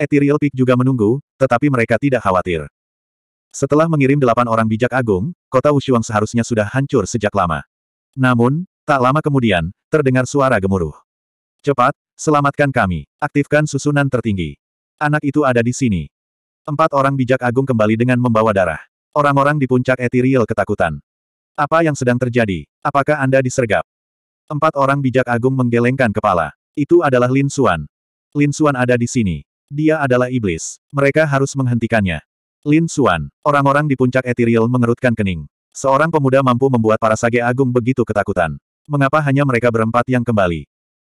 Ethereal Peak juga menunggu, tetapi mereka tidak khawatir. Setelah mengirim delapan orang bijak agung, kota Wushuang seharusnya sudah hancur sejak lama. Namun, tak lama kemudian, terdengar suara gemuruh. Cepat, selamatkan kami, aktifkan susunan tertinggi. Anak itu ada di sini. Empat orang bijak agung kembali dengan membawa darah. Orang-orang di puncak Ethereal ketakutan. Apa yang sedang terjadi? Apakah Anda disergap? Empat orang bijak agung menggelengkan kepala. Itu adalah Lin Xuan. Lin Xuan ada di sini. Dia adalah iblis. Mereka harus menghentikannya. Lin Xuan. Orang-orang di puncak Ethereal mengerutkan kening. Seorang pemuda mampu membuat para sage agung begitu ketakutan. Mengapa hanya mereka berempat yang kembali?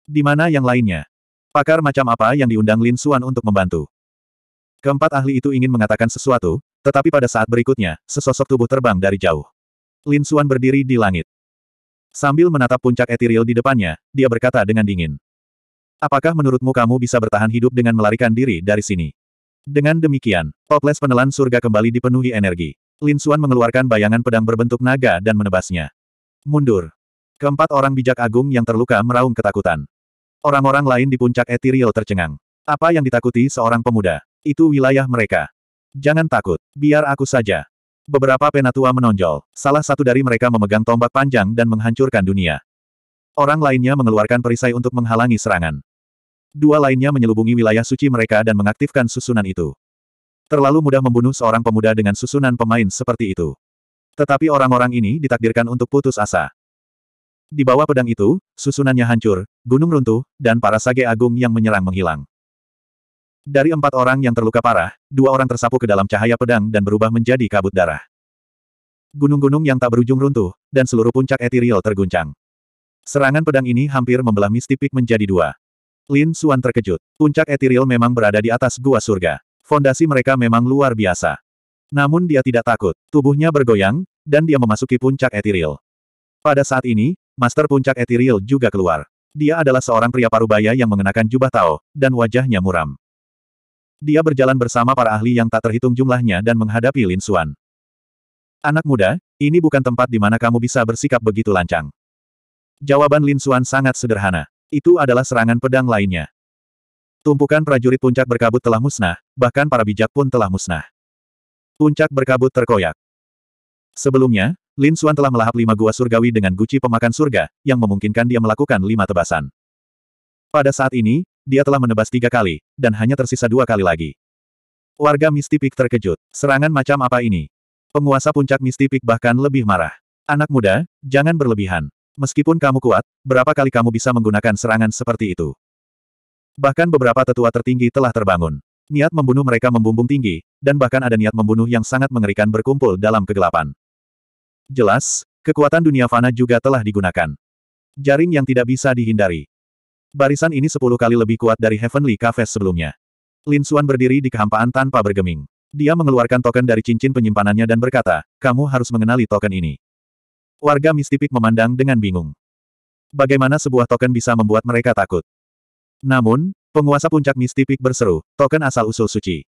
Di mana yang lainnya? Pakar macam apa yang diundang Lin Xuan untuk membantu? Keempat ahli itu ingin mengatakan sesuatu, tetapi pada saat berikutnya, sesosok tubuh terbang dari jauh. Lin Xuan berdiri di langit. Sambil menatap puncak Ethereal di depannya, dia berkata dengan dingin. Apakah menurutmu kamu bisa bertahan hidup dengan melarikan diri dari sini? Dengan demikian, toples penelan surga kembali dipenuhi energi. Lin Xuan mengeluarkan bayangan pedang berbentuk naga dan menebasnya. Mundur. Keempat orang bijak agung yang terluka meraung ketakutan. Orang-orang lain di puncak etiril tercengang. Apa yang ditakuti seorang pemuda? Itu wilayah mereka. Jangan takut, biar aku saja. Beberapa penatua menonjol. Salah satu dari mereka memegang tombak panjang dan menghancurkan dunia. Orang lainnya mengeluarkan perisai untuk menghalangi serangan. Dua lainnya menyelubungi wilayah suci mereka dan mengaktifkan susunan itu. Terlalu mudah membunuh seorang pemuda dengan susunan pemain seperti itu. Tetapi orang-orang ini ditakdirkan untuk putus asa. Di bawah pedang itu, susunannya hancur, gunung runtuh, dan para sage agung yang menyerang menghilang. Dari empat orang yang terluka parah, dua orang tersapu ke dalam cahaya pedang dan berubah menjadi kabut darah. Gunung-gunung yang tak berujung runtuh, dan seluruh puncak etiril terguncang. Serangan pedang ini hampir membelah mistipik menjadi dua. Lin Suan terkejut. Puncak Etiril memang berada di atas gua surga. Fondasi mereka memang luar biasa. Namun dia tidak takut. Tubuhnya bergoyang, dan dia memasuki puncak Etiril. Pada saat ini, Master Puncak Etiril juga keluar. Dia adalah seorang pria parubaya yang mengenakan jubah Tao, dan wajahnya muram. Dia berjalan bersama para ahli yang tak terhitung jumlahnya dan menghadapi Lin Suan. Anak muda, ini bukan tempat di mana kamu bisa bersikap begitu lancang. Jawaban Lin Suan sangat sederhana. Itu adalah serangan pedang lainnya. Tumpukan prajurit puncak berkabut telah musnah, bahkan para bijak pun telah musnah. Puncak berkabut terkoyak. Sebelumnya, Lin Xuan telah melahap lima gua surgawi dengan guci pemakan surga, yang memungkinkan dia melakukan lima tebasan. Pada saat ini, dia telah menebas tiga kali, dan hanya tersisa dua kali lagi. Warga Mistipik terkejut. Serangan macam apa ini? Penguasa puncak Mistipik bahkan lebih marah. Anak muda, jangan berlebihan. Meskipun kamu kuat, berapa kali kamu bisa menggunakan serangan seperti itu? Bahkan beberapa tetua tertinggi telah terbangun. Niat membunuh mereka membumbung tinggi, dan bahkan ada niat membunuh yang sangat mengerikan berkumpul dalam kegelapan. Jelas, kekuatan dunia fana juga telah digunakan. Jaring yang tidak bisa dihindari. Barisan ini sepuluh kali lebih kuat dari Heavenly Cafe sebelumnya. Lin Xuan berdiri di kehampaan tanpa bergeming. Dia mengeluarkan token dari cincin penyimpanannya dan berkata, kamu harus mengenali token ini. Warga mistipik memandang dengan bingung. Bagaimana sebuah token bisa membuat mereka takut? Namun, penguasa puncak mistipik berseru, token asal-usul suci.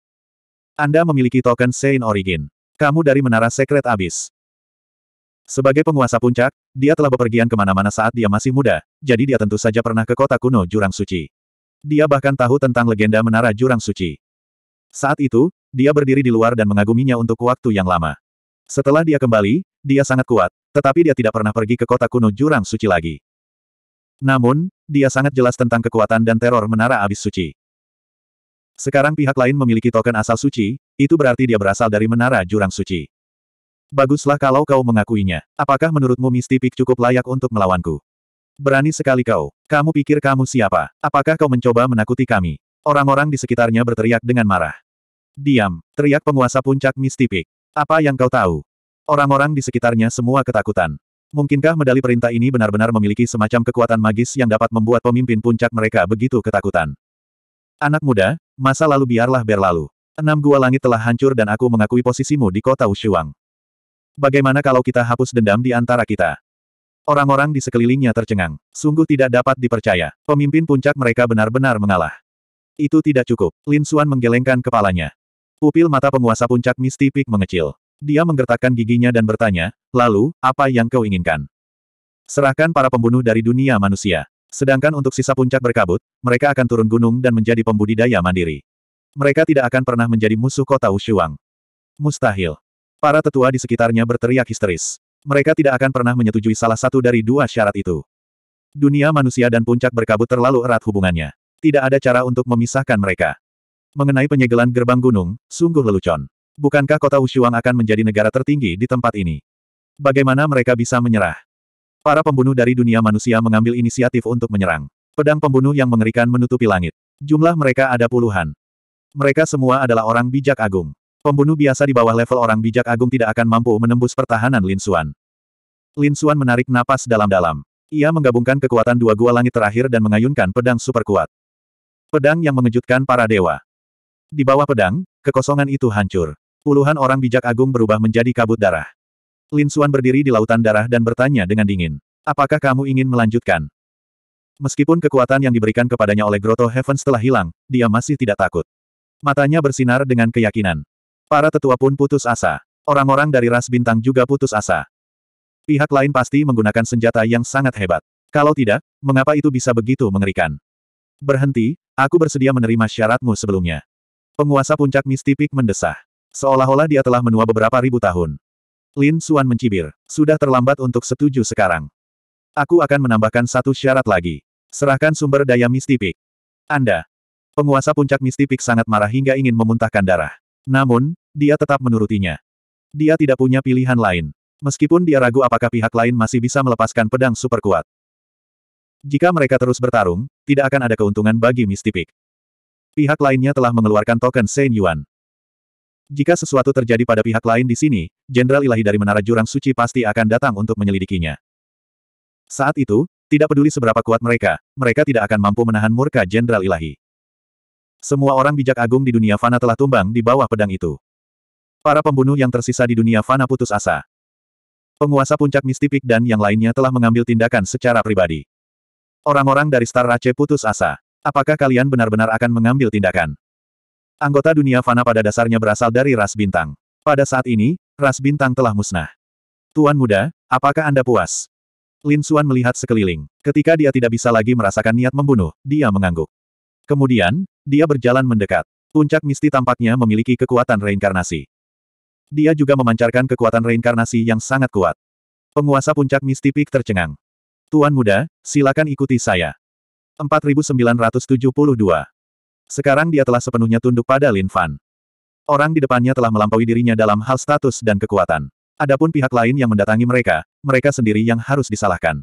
Anda memiliki token Saint Origin. Kamu dari Menara Secret Abis. Sebagai penguasa puncak, dia telah bepergian kemana-mana saat dia masih muda, jadi dia tentu saja pernah ke kota kuno Jurang Suci. Dia bahkan tahu tentang legenda Menara Jurang Suci. Saat itu, dia berdiri di luar dan mengaguminya untuk waktu yang lama. Setelah dia kembali, dia sangat kuat, tetapi dia tidak pernah pergi ke kota kuno jurang suci lagi. Namun, dia sangat jelas tentang kekuatan dan teror menara abis suci. Sekarang pihak lain memiliki token asal suci, itu berarti dia berasal dari menara jurang suci. Baguslah kalau kau mengakuinya. Apakah menurutmu Peak cukup layak untuk melawanku? Berani sekali kau. Kamu pikir kamu siapa? Apakah kau mencoba menakuti kami? Orang-orang di sekitarnya berteriak dengan marah. Diam, teriak penguasa puncak Peak. Apa yang kau tahu? Orang-orang di sekitarnya semua ketakutan. Mungkinkah medali perintah ini benar-benar memiliki semacam kekuatan magis yang dapat membuat pemimpin puncak mereka begitu ketakutan? Anak muda, masa lalu biarlah berlalu. Enam gua langit telah hancur dan aku mengakui posisimu di kota Ushuang. Bagaimana kalau kita hapus dendam di antara kita? Orang-orang di sekelilingnya tercengang. Sungguh tidak dapat dipercaya. Pemimpin puncak mereka benar-benar mengalah. Itu tidak cukup. Lin Suan menggelengkan kepalanya. Pupil mata penguasa puncak Misty Peak mengecil. Dia menggertakkan giginya dan bertanya, lalu, apa yang kau inginkan? Serahkan para pembunuh dari dunia manusia. Sedangkan untuk sisa puncak berkabut, mereka akan turun gunung dan menjadi pembudidaya mandiri. Mereka tidak akan pernah menjadi musuh kota Wushuang. Mustahil. Para tetua di sekitarnya berteriak histeris. Mereka tidak akan pernah menyetujui salah satu dari dua syarat itu. Dunia manusia dan puncak berkabut terlalu erat hubungannya. Tidak ada cara untuk memisahkan mereka. Mengenai penyegelan gerbang gunung, sungguh lelucon. Bukankah kota Wushuang akan menjadi negara tertinggi di tempat ini? Bagaimana mereka bisa menyerah? Para pembunuh dari dunia manusia mengambil inisiatif untuk menyerang. Pedang pembunuh yang mengerikan menutupi langit. Jumlah mereka ada puluhan. Mereka semua adalah orang bijak agung. Pembunuh biasa di bawah level orang bijak agung tidak akan mampu menembus pertahanan Lin Xuan. Lin Xuan menarik napas dalam-dalam. Ia menggabungkan kekuatan dua gua langit terakhir dan mengayunkan pedang super kuat. Pedang yang mengejutkan para dewa. Di bawah pedang, kekosongan itu hancur. Puluhan orang bijak agung berubah menjadi kabut darah. Lin Xuan berdiri di lautan darah dan bertanya dengan dingin. Apakah kamu ingin melanjutkan? Meskipun kekuatan yang diberikan kepadanya oleh Grotto Heaven setelah hilang, dia masih tidak takut. Matanya bersinar dengan keyakinan. Para tetua pun putus asa. Orang-orang dari ras bintang juga putus asa. Pihak lain pasti menggunakan senjata yang sangat hebat. Kalau tidak, mengapa itu bisa begitu mengerikan? Berhenti, aku bersedia menerima syaratmu sebelumnya. Penguasa puncak mistipik mendesah. Seolah-olah dia telah menua beberapa ribu tahun. Lin Suan mencibir. Sudah terlambat untuk setuju sekarang. Aku akan menambahkan satu syarat lagi. Serahkan sumber daya mistipik. Anda. Penguasa puncak mistipik sangat marah hingga ingin memuntahkan darah. Namun, dia tetap menurutinya. Dia tidak punya pilihan lain. Meskipun dia ragu apakah pihak lain masih bisa melepaskan pedang super kuat. Jika mereka terus bertarung, tidak akan ada keuntungan bagi mistipik. Pihak lainnya telah mengeluarkan token Sen Yuan. Jika sesuatu terjadi pada pihak lain di sini, Jenderal Ilahi dari Menara Jurang Suci pasti akan datang untuk menyelidikinya. Saat itu, tidak peduli seberapa kuat mereka, mereka tidak akan mampu menahan murka Jenderal Ilahi. Semua orang bijak agung di dunia fana telah tumbang di bawah pedang itu. Para pembunuh yang tersisa di dunia fana putus asa. Penguasa puncak Mistipik dan yang lainnya telah mengambil tindakan secara pribadi. Orang-orang dari Star Race putus asa. Apakah kalian benar-benar akan mengambil tindakan? Anggota dunia fana pada dasarnya berasal dari ras bintang. Pada saat ini, ras bintang telah musnah. Tuan muda, apakah Anda puas? Lin Xuan melihat sekeliling. Ketika dia tidak bisa lagi merasakan niat membunuh, dia mengangguk. Kemudian, dia berjalan mendekat. Puncak misti tampaknya memiliki kekuatan reinkarnasi. Dia juga memancarkan kekuatan reinkarnasi yang sangat kuat. Penguasa puncak misti pik tercengang. Tuan muda, silakan ikuti saya. 4972 sekarang dia telah sepenuhnya tunduk pada Lin Fan. Orang di depannya telah melampaui dirinya dalam hal status dan kekuatan. Adapun pihak lain yang mendatangi mereka, mereka sendiri yang harus disalahkan.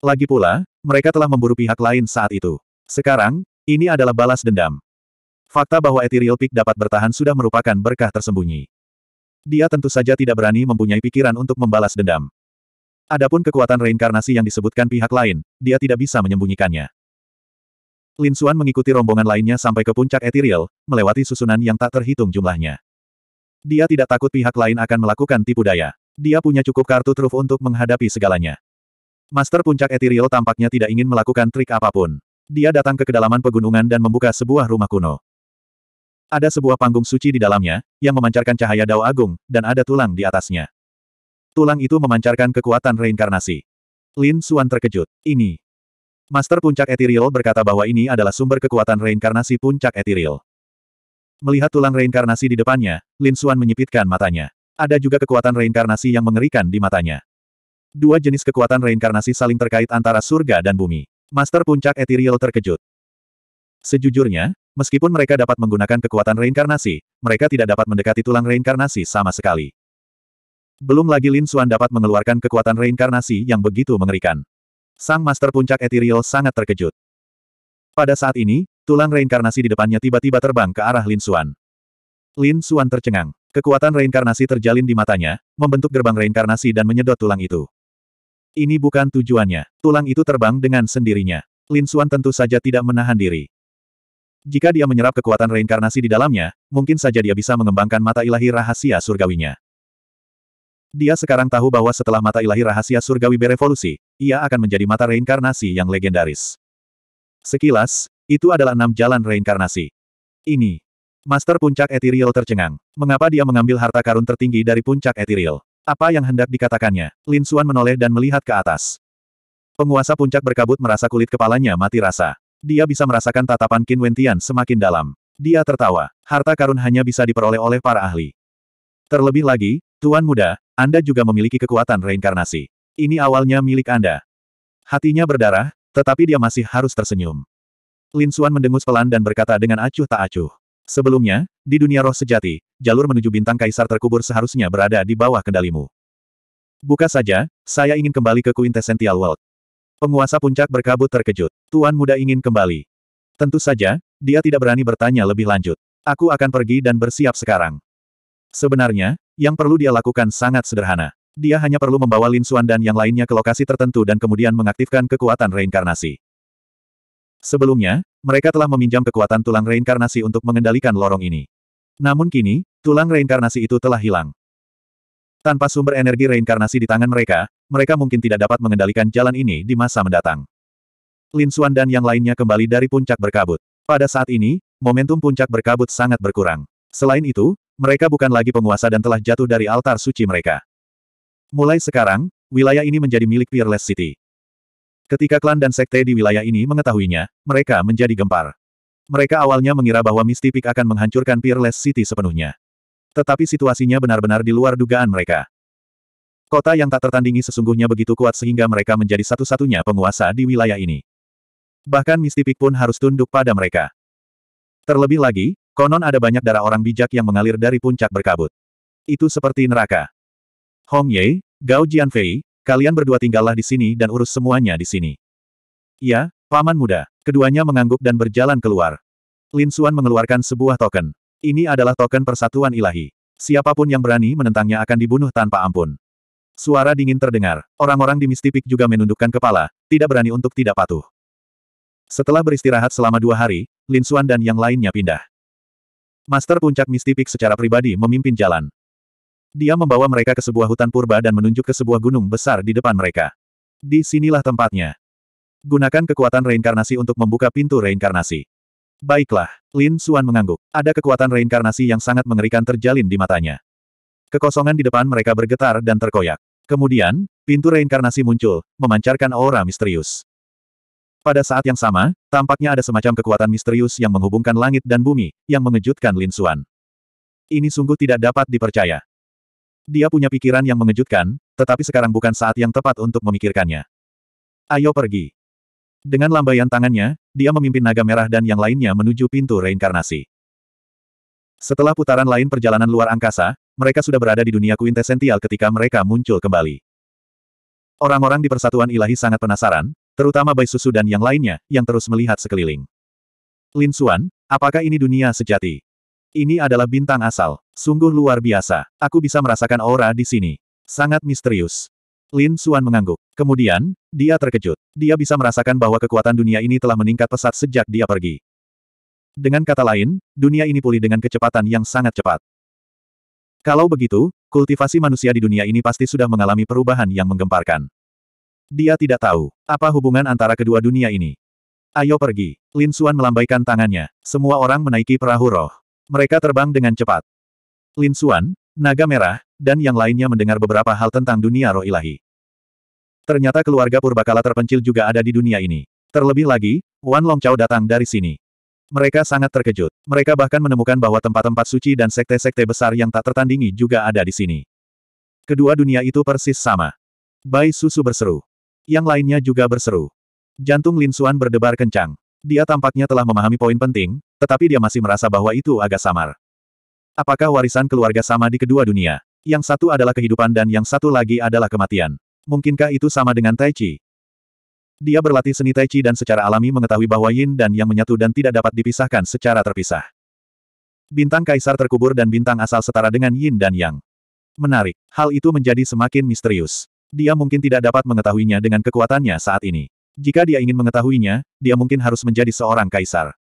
Lagi pula, mereka telah memburu pihak lain saat itu. Sekarang, ini adalah balas dendam. Fakta bahwa Ethereal Peak dapat bertahan sudah merupakan berkah tersembunyi. Dia tentu saja tidak berani mempunyai pikiran untuk membalas dendam. Adapun kekuatan reinkarnasi yang disebutkan pihak lain, dia tidak bisa menyembunyikannya. Lin Xuan mengikuti rombongan lainnya sampai ke puncak Ethereal, melewati susunan yang tak terhitung jumlahnya. Dia tidak takut pihak lain akan melakukan tipu daya. Dia punya cukup kartu truf untuk menghadapi segalanya. Master puncak Ethereal tampaknya tidak ingin melakukan trik apapun. Dia datang ke kedalaman pegunungan dan membuka sebuah rumah kuno. Ada sebuah panggung suci di dalamnya, yang memancarkan cahaya dao agung, dan ada tulang di atasnya. Tulang itu memancarkan kekuatan reinkarnasi. Lin Suan terkejut. Ini, Master Puncak Ethereal berkata bahwa ini adalah sumber kekuatan reinkarnasi Puncak Ethereal. Melihat tulang reinkarnasi di depannya, Lin Suan menyipitkan matanya. Ada juga kekuatan reinkarnasi yang mengerikan di matanya. Dua jenis kekuatan reinkarnasi saling terkait antara surga dan bumi. Master Puncak Ethereal terkejut. Sejujurnya, meskipun mereka dapat menggunakan kekuatan reinkarnasi, mereka tidak dapat mendekati tulang reinkarnasi sama sekali. Belum lagi Lin Suan dapat mengeluarkan kekuatan reinkarnasi yang begitu mengerikan. Sang Master Puncak Ethereal sangat terkejut. Pada saat ini, tulang reinkarnasi di depannya tiba-tiba terbang ke arah Lin Xuan. Lin Xuan tercengang. Kekuatan reinkarnasi terjalin di matanya, membentuk gerbang reinkarnasi dan menyedot tulang itu. Ini bukan tujuannya. Tulang itu terbang dengan sendirinya. Lin Xuan tentu saja tidak menahan diri. Jika dia menyerap kekuatan reinkarnasi di dalamnya, mungkin saja dia bisa mengembangkan mata ilahi rahasia surgawinya. Dia sekarang tahu bahwa setelah mata ilahi rahasia surgawi berevolusi, ia akan menjadi mata reinkarnasi yang legendaris. Sekilas, itu adalah enam jalan reinkarnasi. Ini. Master Puncak Ethereal tercengang. Mengapa dia mengambil harta karun tertinggi dari Puncak Ethereal? Apa yang hendak dikatakannya? Lin Suan menoleh dan melihat ke atas. Penguasa puncak berkabut merasa kulit kepalanya mati rasa. Dia bisa merasakan tatapan Qin Wentian semakin dalam. Dia tertawa. Harta karun hanya bisa diperoleh oleh para ahli. Terlebih lagi, Tuan Muda, Anda juga memiliki kekuatan reinkarnasi. Ini awalnya milik Anda. Hatinya berdarah, tetapi dia masih harus tersenyum. Lin Xuan mendengus pelan dan berkata dengan acuh tak acuh. Sebelumnya, di dunia roh sejati, jalur menuju bintang kaisar terkubur seharusnya berada di bawah kendalimu. Buka saja, saya ingin kembali ke Quintessential World. Penguasa puncak berkabut terkejut. Tuan muda ingin kembali. Tentu saja, dia tidak berani bertanya lebih lanjut. Aku akan pergi dan bersiap sekarang. Sebenarnya, yang perlu dia lakukan sangat sederhana. Dia hanya perlu membawa Lin Xuan dan yang lainnya ke lokasi tertentu dan kemudian mengaktifkan kekuatan reinkarnasi. Sebelumnya, mereka telah meminjam kekuatan tulang reinkarnasi untuk mengendalikan lorong ini. Namun kini, tulang reinkarnasi itu telah hilang. Tanpa sumber energi reinkarnasi di tangan mereka, mereka mungkin tidak dapat mengendalikan jalan ini di masa mendatang. Lin Xuan dan yang lainnya kembali dari puncak berkabut. Pada saat ini, momentum puncak berkabut sangat berkurang. Selain itu, mereka bukan lagi penguasa dan telah jatuh dari altar suci mereka. Mulai sekarang, wilayah ini menjadi milik Peerless City. Ketika klan dan sekte di wilayah ini mengetahuinya, mereka menjadi gempar. Mereka awalnya mengira bahwa Mistipik akan menghancurkan Peerless City sepenuhnya. Tetapi situasinya benar-benar di luar dugaan mereka. Kota yang tak tertandingi sesungguhnya begitu kuat sehingga mereka menjadi satu-satunya penguasa di wilayah ini. Bahkan Mistipik pun harus tunduk pada mereka. Terlebih lagi, konon ada banyak darah orang bijak yang mengalir dari puncak berkabut. Itu seperti neraka. Hong Ye, Gao Jianfei, kalian berdua tinggallah di sini dan urus semuanya di sini. Ya, Paman muda. Keduanya mengangguk dan berjalan keluar. Lin Xuan mengeluarkan sebuah token. Ini adalah token persatuan ilahi. Siapapun yang berani menentangnya akan dibunuh tanpa ampun. Suara dingin terdengar. Orang-orang di Mistipik juga menundukkan kepala, tidak berani untuk tidak patuh. Setelah beristirahat selama dua hari, Lin Xuan dan yang lainnya pindah. Master Puncak Mistipik secara pribadi memimpin jalan. Dia membawa mereka ke sebuah hutan purba dan menunjuk ke sebuah gunung besar di depan mereka. Di sinilah tempatnya. Gunakan kekuatan reinkarnasi untuk membuka pintu reinkarnasi. Baiklah, Lin Suan mengangguk. Ada kekuatan reinkarnasi yang sangat mengerikan terjalin di matanya. Kekosongan di depan mereka bergetar dan terkoyak. Kemudian, pintu reinkarnasi muncul, memancarkan aura misterius. Pada saat yang sama, tampaknya ada semacam kekuatan misterius yang menghubungkan langit dan bumi, yang mengejutkan Lin Suan. Ini sungguh tidak dapat dipercaya. Dia punya pikiran yang mengejutkan, tetapi sekarang bukan saat yang tepat untuk memikirkannya. Ayo pergi. Dengan lambaian tangannya, dia memimpin naga merah dan yang lainnya menuju pintu reinkarnasi. Setelah putaran lain perjalanan luar angkasa, mereka sudah berada di dunia kuintesential ketika mereka muncul kembali. Orang-orang di persatuan ilahi sangat penasaran, terutama Bai Susu dan yang lainnya, yang terus melihat sekeliling. Lin Xuan, apakah ini dunia sejati? Ini adalah bintang asal. Sungguh luar biasa. Aku bisa merasakan aura di sini. Sangat misterius. Lin Suan mengangguk. Kemudian, dia terkejut. Dia bisa merasakan bahwa kekuatan dunia ini telah meningkat pesat sejak dia pergi. Dengan kata lain, dunia ini pulih dengan kecepatan yang sangat cepat. Kalau begitu, kultivasi manusia di dunia ini pasti sudah mengalami perubahan yang menggemparkan. Dia tidak tahu apa hubungan antara kedua dunia ini. Ayo pergi. Lin Suan melambaikan tangannya. Semua orang menaiki perahu roh. Mereka terbang dengan cepat. Lin Xuan, Naga Merah, dan yang lainnya mendengar beberapa hal tentang dunia roh ilahi. Ternyata keluarga purbakala terpencil juga ada di dunia ini. Terlebih lagi, Wan Longchao datang dari sini. Mereka sangat terkejut. Mereka bahkan menemukan bahwa tempat-tempat suci dan sekte-sekte besar yang tak tertandingi juga ada di sini. Kedua dunia itu persis sama. Bai Susu berseru. Yang lainnya juga berseru. Jantung Lin Xuan berdebar kencang. Dia tampaknya telah memahami poin penting, tetapi dia masih merasa bahwa itu agak samar. Apakah warisan keluarga sama di kedua dunia? Yang satu adalah kehidupan dan yang satu lagi adalah kematian. Mungkinkah itu sama dengan Tai Chi? Dia berlatih seni Tai Chi dan secara alami mengetahui bahwa Yin dan Yang menyatu dan tidak dapat dipisahkan secara terpisah. Bintang kaisar terkubur dan bintang asal setara dengan Yin dan Yang. Menarik, hal itu menjadi semakin misterius. Dia mungkin tidak dapat mengetahuinya dengan kekuatannya saat ini. Jika dia ingin mengetahuinya, dia mungkin harus menjadi seorang kaisar.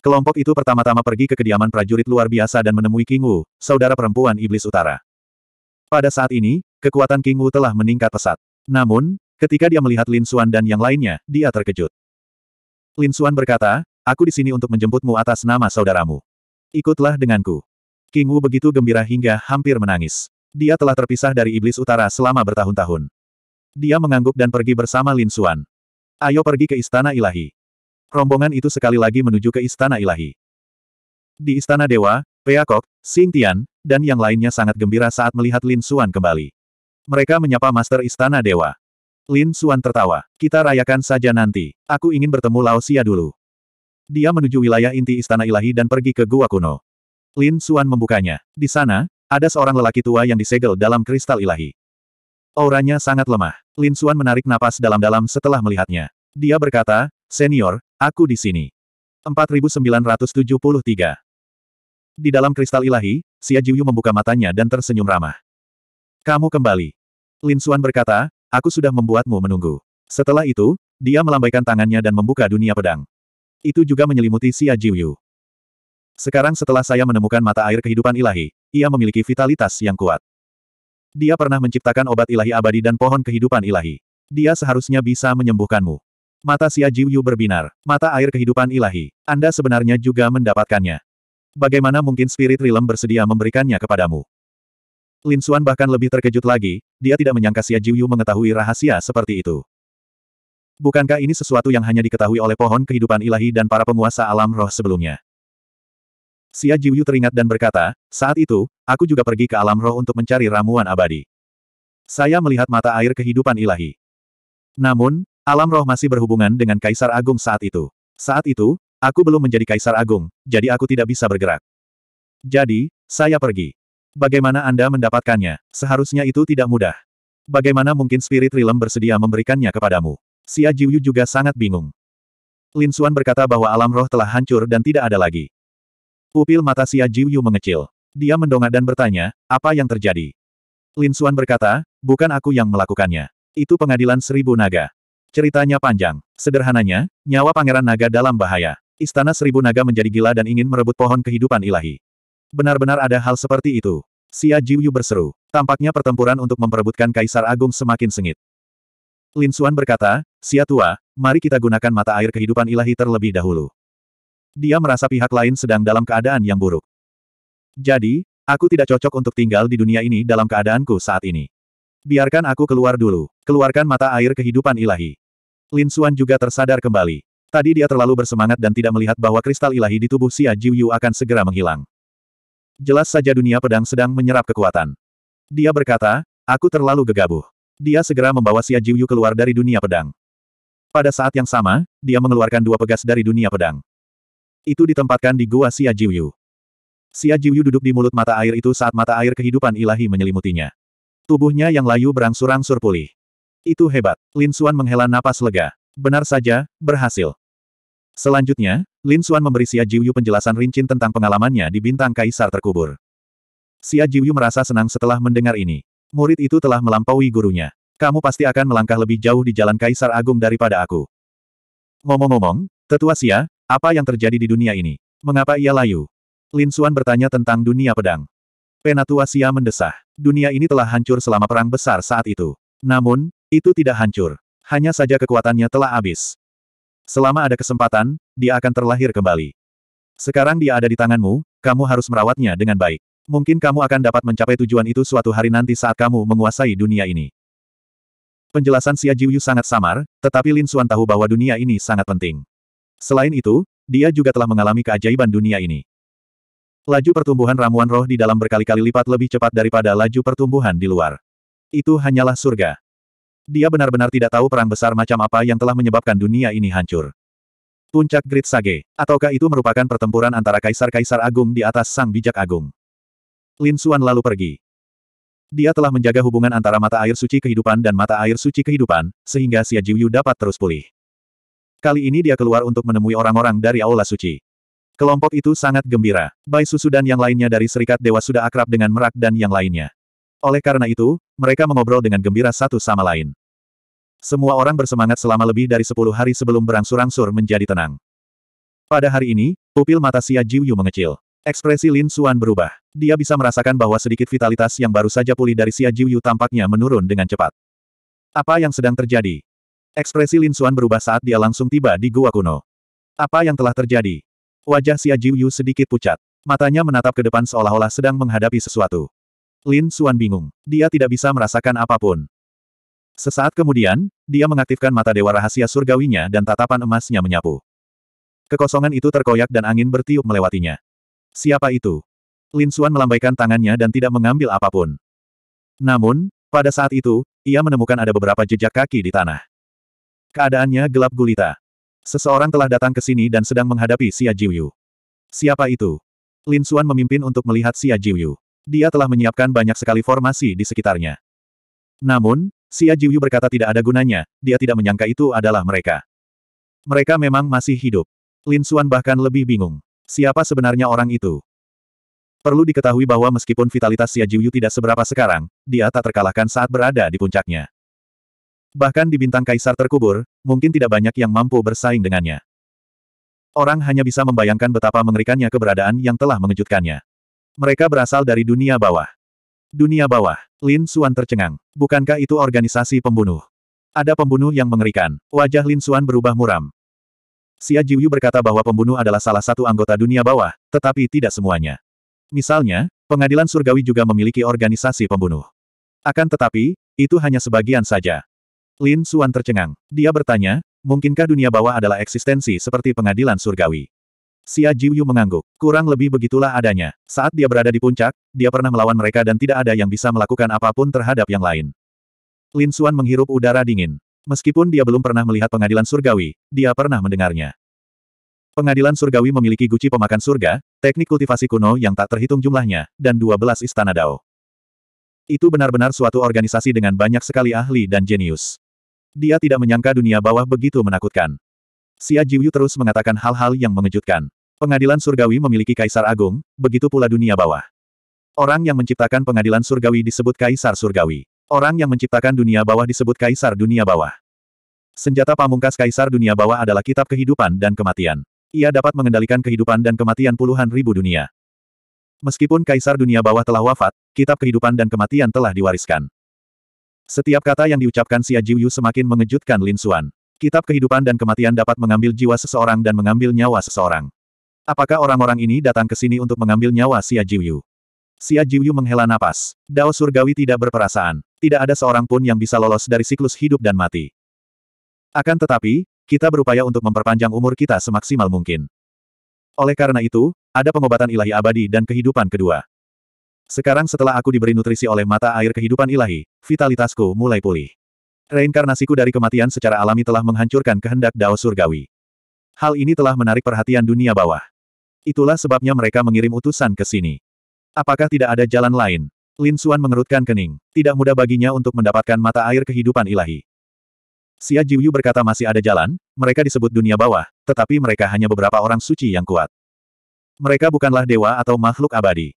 Kelompok itu pertama-tama pergi ke kediaman prajurit luar biasa dan menemui King Wu, saudara perempuan iblis utara. Pada saat ini, kekuatan King Wu telah meningkat pesat. Namun, ketika dia melihat Lin Xuan dan yang lainnya, dia terkejut. Lin Xuan berkata, aku di sini untuk menjemputmu atas nama saudaramu. Ikutlah denganku. King Wu begitu gembira hingga hampir menangis. Dia telah terpisah dari iblis utara selama bertahun-tahun. Dia mengangguk dan pergi bersama Lin Xuan. Ayo pergi ke istana ilahi. Rombongan itu sekali lagi menuju ke Istana Ilahi. Di Istana Dewa, Peacock, Xing Tian, dan yang lainnya sangat gembira saat melihat Lin Xuan kembali. Mereka menyapa Master Istana Dewa. Lin Xuan tertawa. Kita rayakan saja nanti. Aku ingin bertemu Lao Xia dulu. Dia menuju wilayah inti Istana Ilahi dan pergi ke Gua Kuno. Lin Xuan membukanya. Di sana, ada seorang lelaki tua yang disegel dalam kristal ilahi. Auranya sangat lemah. Lin Xuan menarik napas dalam-dalam setelah melihatnya. Dia berkata, Senior, Aku di sini. 4973. Di dalam kristal ilahi, Xia Jiuyu membuka matanya dan tersenyum ramah. Kamu kembali. Lin Xuan berkata, aku sudah membuatmu menunggu. Setelah itu, dia melambaikan tangannya dan membuka dunia pedang. Itu juga menyelimuti Xia Jiuyu. Sekarang setelah saya menemukan mata air kehidupan ilahi, ia memiliki vitalitas yang kuat. Dia pernah menciptakan obat ilahi abadi dan pohon kehidupan ilahi. Dia seharusnya bisa menyembuhkanmu. Mata Xia Jiuyu berbinar. Mata air kehidupan ilahi. Anda sebenarnya juga mendapatkannya. Bagaimana mungkin Spirit Realm bersedia memberikannya kepadamu? Lin Xuan bahkan lebih terkejut lagi, dia tidak menyangka Xia Jiuyu mengetahui rahasia seperti itu. Bukankah ini sesuatu yang hanya diketahui oleh pohon kehidupan ilahi dan para penguasa alam roh sebelumnya? Xia Jiuyu teringat dan berkata, saat itu, aku juga pergi ke alam roh untuk mencari ramuan abadi. Saya melihat mata air kehidupan ilahi. Namun, Alam roh masih berhubungan dengan Kaisar Agung saat itu. Saat itu, aku belum menjadi Kaisar Agung, jadi aku tidak bisa bergerak. Jadi, saya pergi. Bagaimana Anda mendapatkannya? Seharusnya itu tidak mudah. Bagaimana mungkin Spirit Realm bersedia memberikannya kepadamu? Xia Jiuyu juga sangat bingung. Lin Xuan berkata bahwa alam roh telah hancur dan tidak ada lagi. Pupil mata Xia Jiuyu mengecil. Dia mendongak dan bertanya, apa yang terjadi? Lin Xuan berkata, bukan aku yang melakukannya. Itu pengadilan seribu naga. Ceritanya panjang. Sederhananya, nyawa Pangeran Naga dalam bahaya. Istana Seribu Naga menjadi gila dan ingin merebut pohon kehidupan ilahi. Benar-benar ada hal seperti itu. Xia Jiuyu berseru. Tampaknya pertempuran untuk memperebutkan Kaisar Agung semakin sengit. Lin Xuan berkata, Xia Tua, mari kita gunakan mata air kehidupan ilahi terlebih dahulu. Dia merasa pihak lain sedang dalam keadaan yang buruk. Jadi, aku tidak cocok untuk tinggal di dunia ini dalam keadaanku saat ini. Biarkan aku keluar dulu. Keluarkan mata air kehidupan ilahi. Lin Xuan juga tersadar kembali. Tadi dia terlalu bersemangat dan tidak melihat bahwa kristal ilahi di tubuh Xia Jiuyu akan segera menghilang. Jelas saja dunia pedang sedang menyerap kekuatan. Dia berkata, aku terlalu gegabah. Dia segera membawa Xia Jiuyu keluar dari dunia pedang. Pada saat yang sama, dia mengeluarkan dua pegas dari dunia pedang. Itu ditempatkan di gua Xia Jiuyu. Xia Jiuyu duduk di mulut mata air itu saat mata air kehidupan ilahi menyelimutinya. Tubuhnya yang layu berangsur-angsur pulih. Itu hebat. Lin Xuan menghela napas lega. Benar saja, berhasil. Selanjutnya, Lin Xuan memberi Xia Jiuyu penjelasan rincin tentang pengalamannya di bintang kaisar terkubur. Xia Jiuyu merasa senang setelah mendengar ini. Murid itu telah melampaui gurunya. Kamu pasti akan melangkah lebih jauh di jalan kaisar agung daripada aku. Ngomong-ngomong, tetua Xia, apa yang terjadi di dunia ini? Mengapa ia layu? Lin Xuan bertanya tentang dunia pedang. Penatua Xia mendesah. Dunia ini telah hancur selama perang besar saat itu. Namun, itu tidak hancur. Hanya saja kekuatannya telah habis. Selama ada kesempatan, dia akan terlahir kembali. Sekarang dia ada di tanganmu, kamu harus merawatnya dengan baik. Mungkin kamu akan dapat mencapai tujuan itu suatu hari nanti saat kamu menguasai dunia ini. Penjelasan Xia Jiuyu sangat samar, tetapi Lin Xuan tahu bahwa dunia ini sangat penting. Selain itu, dia juga telah mengalami keajaiban dunia ini. Laju pertumbuhan ramuan roh di dalam berkali-kali lipat lebih cepat daripada laju pertumbuhan di luar. Itu hanyalah surga. Dia benar-benar tidak tahu perang besar macam apa yang telah menyebabkan dunia ini hancur. Puncak Great Sage, ataukah itu merupakan pertempuran antara kaisar-kaisar agung di atas sang bijak agung? Lin Xuan lalu pergi. Dia telah menjaga hubungan antara mata air suci kehidupan dan mata air suci kehidupan, sehingga Xia Jiuyu dapat terus pulih. Kali ini dia keluar untuk menemui orang-orang dari Aula Suci. Kelompok itu sangat gembira. Bai Susu dan yang lainnya dari Serikat Dewa sudah akrab dengan Merak dan yang lainnya. Oleh karena itu, mereka mengobrol dengan gembira satu sama lain. Semua orang bersemangat selama lebih dari sepuluh hari sebelum berangsur-angsur menjadi tenang. Pada hari ini, pupil mata Xia Jiuyu mengecil. Ekspresi Lin Xuan berubah. Dia bisa merasakan bahwa sedikit vitalitas yang baru saja pulih dari Xia Jiuyu tampaknya menurun dengan cepat. Apa yang sedang terjadi? Ekspresi Lin Xuan berubah saat dia langsung tiba di gua kuno. Apa yang telah terjadi? Wajah Xia Jiuyu sedikit pucat. Matanya menatap ke depan seolah-olah sedang menghadapi sesuatu. Lin Suan bingung. Dia tidak bisa merasakan apapun. Sesaat kemudian, dia mengaktifkan mata dewa rahasia surgawinya dan tatapan emasnya menyapu. Kekosongan itu terkoyak dan angin bertiup melewatinya. Siapa itu? Lin Suan melambaikan tangannya dan tidak mengambil apapun. Namun, pada saat itu, ia menemukan ada beberapa jejak kaki di tanah. Keadaannya gelap gulita. Seseorang telah datang ke sini dan sedang menghadapi Xia Jiuyu. Siapa itu? Lin Suan memimpin untuk melihat Xia Jiuyu dia telah menyiapkan banyak sekali formasi di sekitarnya. Namun, Xia Jiuyu berkata tidak ada gunanya, dia tidak menyangka itu adalah mereka. Mereka memang masih hidup. Lin Xuan bahkan lebih bingung. Siapa sebenarnya orang itu? Perlu diketahui bahwa meskipun vitalitas Xia Jiuyu tidak seberapa sekarang, dia tak terkalahkan saat berada di puncaknya. Bahkan di bintang kaisar terkubur, mungkin tidak banyak yang mampu bersaing dengannya. Orang hanya bisa membayangkan betapa mengerikannya keberadaan yang telah mengejutkannya. Mereka berasal dari dunia bawah. Dunia bawah. Lin Xuan tercengang. Bukankah itu organisasi pembunuh? Ada pembunuh yang mengerikan. Wajah Lin Xuan berubah muram. Xia Jiuyu berkata bahwa pembunuh adalah salah satu anggota dunia bawah, tetapi tidak semuanya. Misalnya, pengadilan surgawi juga memiliki organisasi pembunuh. Akan tetapi, itu hanya sebagian saja. Lin Xuan tercengang. Dia bertanya, mungkinkah dunia bawah adalah eksistensi seperti pengadilan surgawi? Si Jiuyu mengangguk. Kurang lebih begitulah adanya. Saat dia berada di puncak, dia pernah melawan mereka dan tidak ada yang bisa melakukan apapun terhadap yang lain. Lin Xuan menghirup udara dingin. Meskipun dia belum pernah melihat pengadilan surgawi, dia pernah mendengarnya. Pengadilan surgawi memiliki guci pemakan surga, teknik kultivasi kuno yang tak terhitung jumlahnya, dan 12 istana dao. Itu benar-benar suatu organisasi dengan banyak sekali ahli dan jenius. Dia tidak menyangka dunia bawah begitu menakutkan. Xia Jiuyu terus mengatakan hal-hal yang mengejutkan. Pengadilan surgawi memiliki kaisar agung, begitu pula dunia bawah. Orang yang menciptakan pengadilan surgawi disebut kaisar surgawi. Orang yang menciptakan dunia bawah disebut kaisar dunia bawah. Senjata pamungkas kaisar dunia bawah adalah kitab kehidupan dan kematian. Ia dapat mengendalikan kehidupan dan kematian puluhan ribu dunia. Meskipun kaisar dunia bawah telah wafat, kitab kehidupan dan kematian telah diwariskan. Setiap kata yang diucapkan Xia Jiuyu semakin mengejutkan Lin Xuan. Kitab kehidupan dan kematian dapat mengambil jiwa seseorang dan mengambil nyawa seseorang. Apakah orang-orang ini datang ke sini untuk mengambil nyawa Xia Jiuyu? Xia Jiuyu menghela napas. Dao surgawi tidak berperasaan. Tidak ada seorang pun yang bisa lolos dari siklus hidup dan mati. Akan tetapi, kita berupaya untuk memperpanjang umur kita semaksimal mungkin. Oleh karena itu, ada pengobatan ilahi abadi dan kehidupan kedua. Sekarang setelah aku diberi nutrisi oleh mata air kehidupan ilahi, vitalitasku mulai pulih. Reinkarnasiku dari kematian secara alami telah menghancurkan kehendak Dao Surgawi. Hal ini telah menarik perhatian dunia bawah. Itulah sebabnya mereka mengirim utusan ke sini. Apakah tidak ada jalan lain? Lin Suan mengerutkan kening. Tidak mudah baginya untuk mendapatkan mata air kehidupan ilahi. Xia Jiuyu berkata masih ada jalan, mereka disebut dunia bawah, tetapi mereka hanya beberapa orang suci yang kuat. Mereka bukanlah dewa atau makhluk abadi.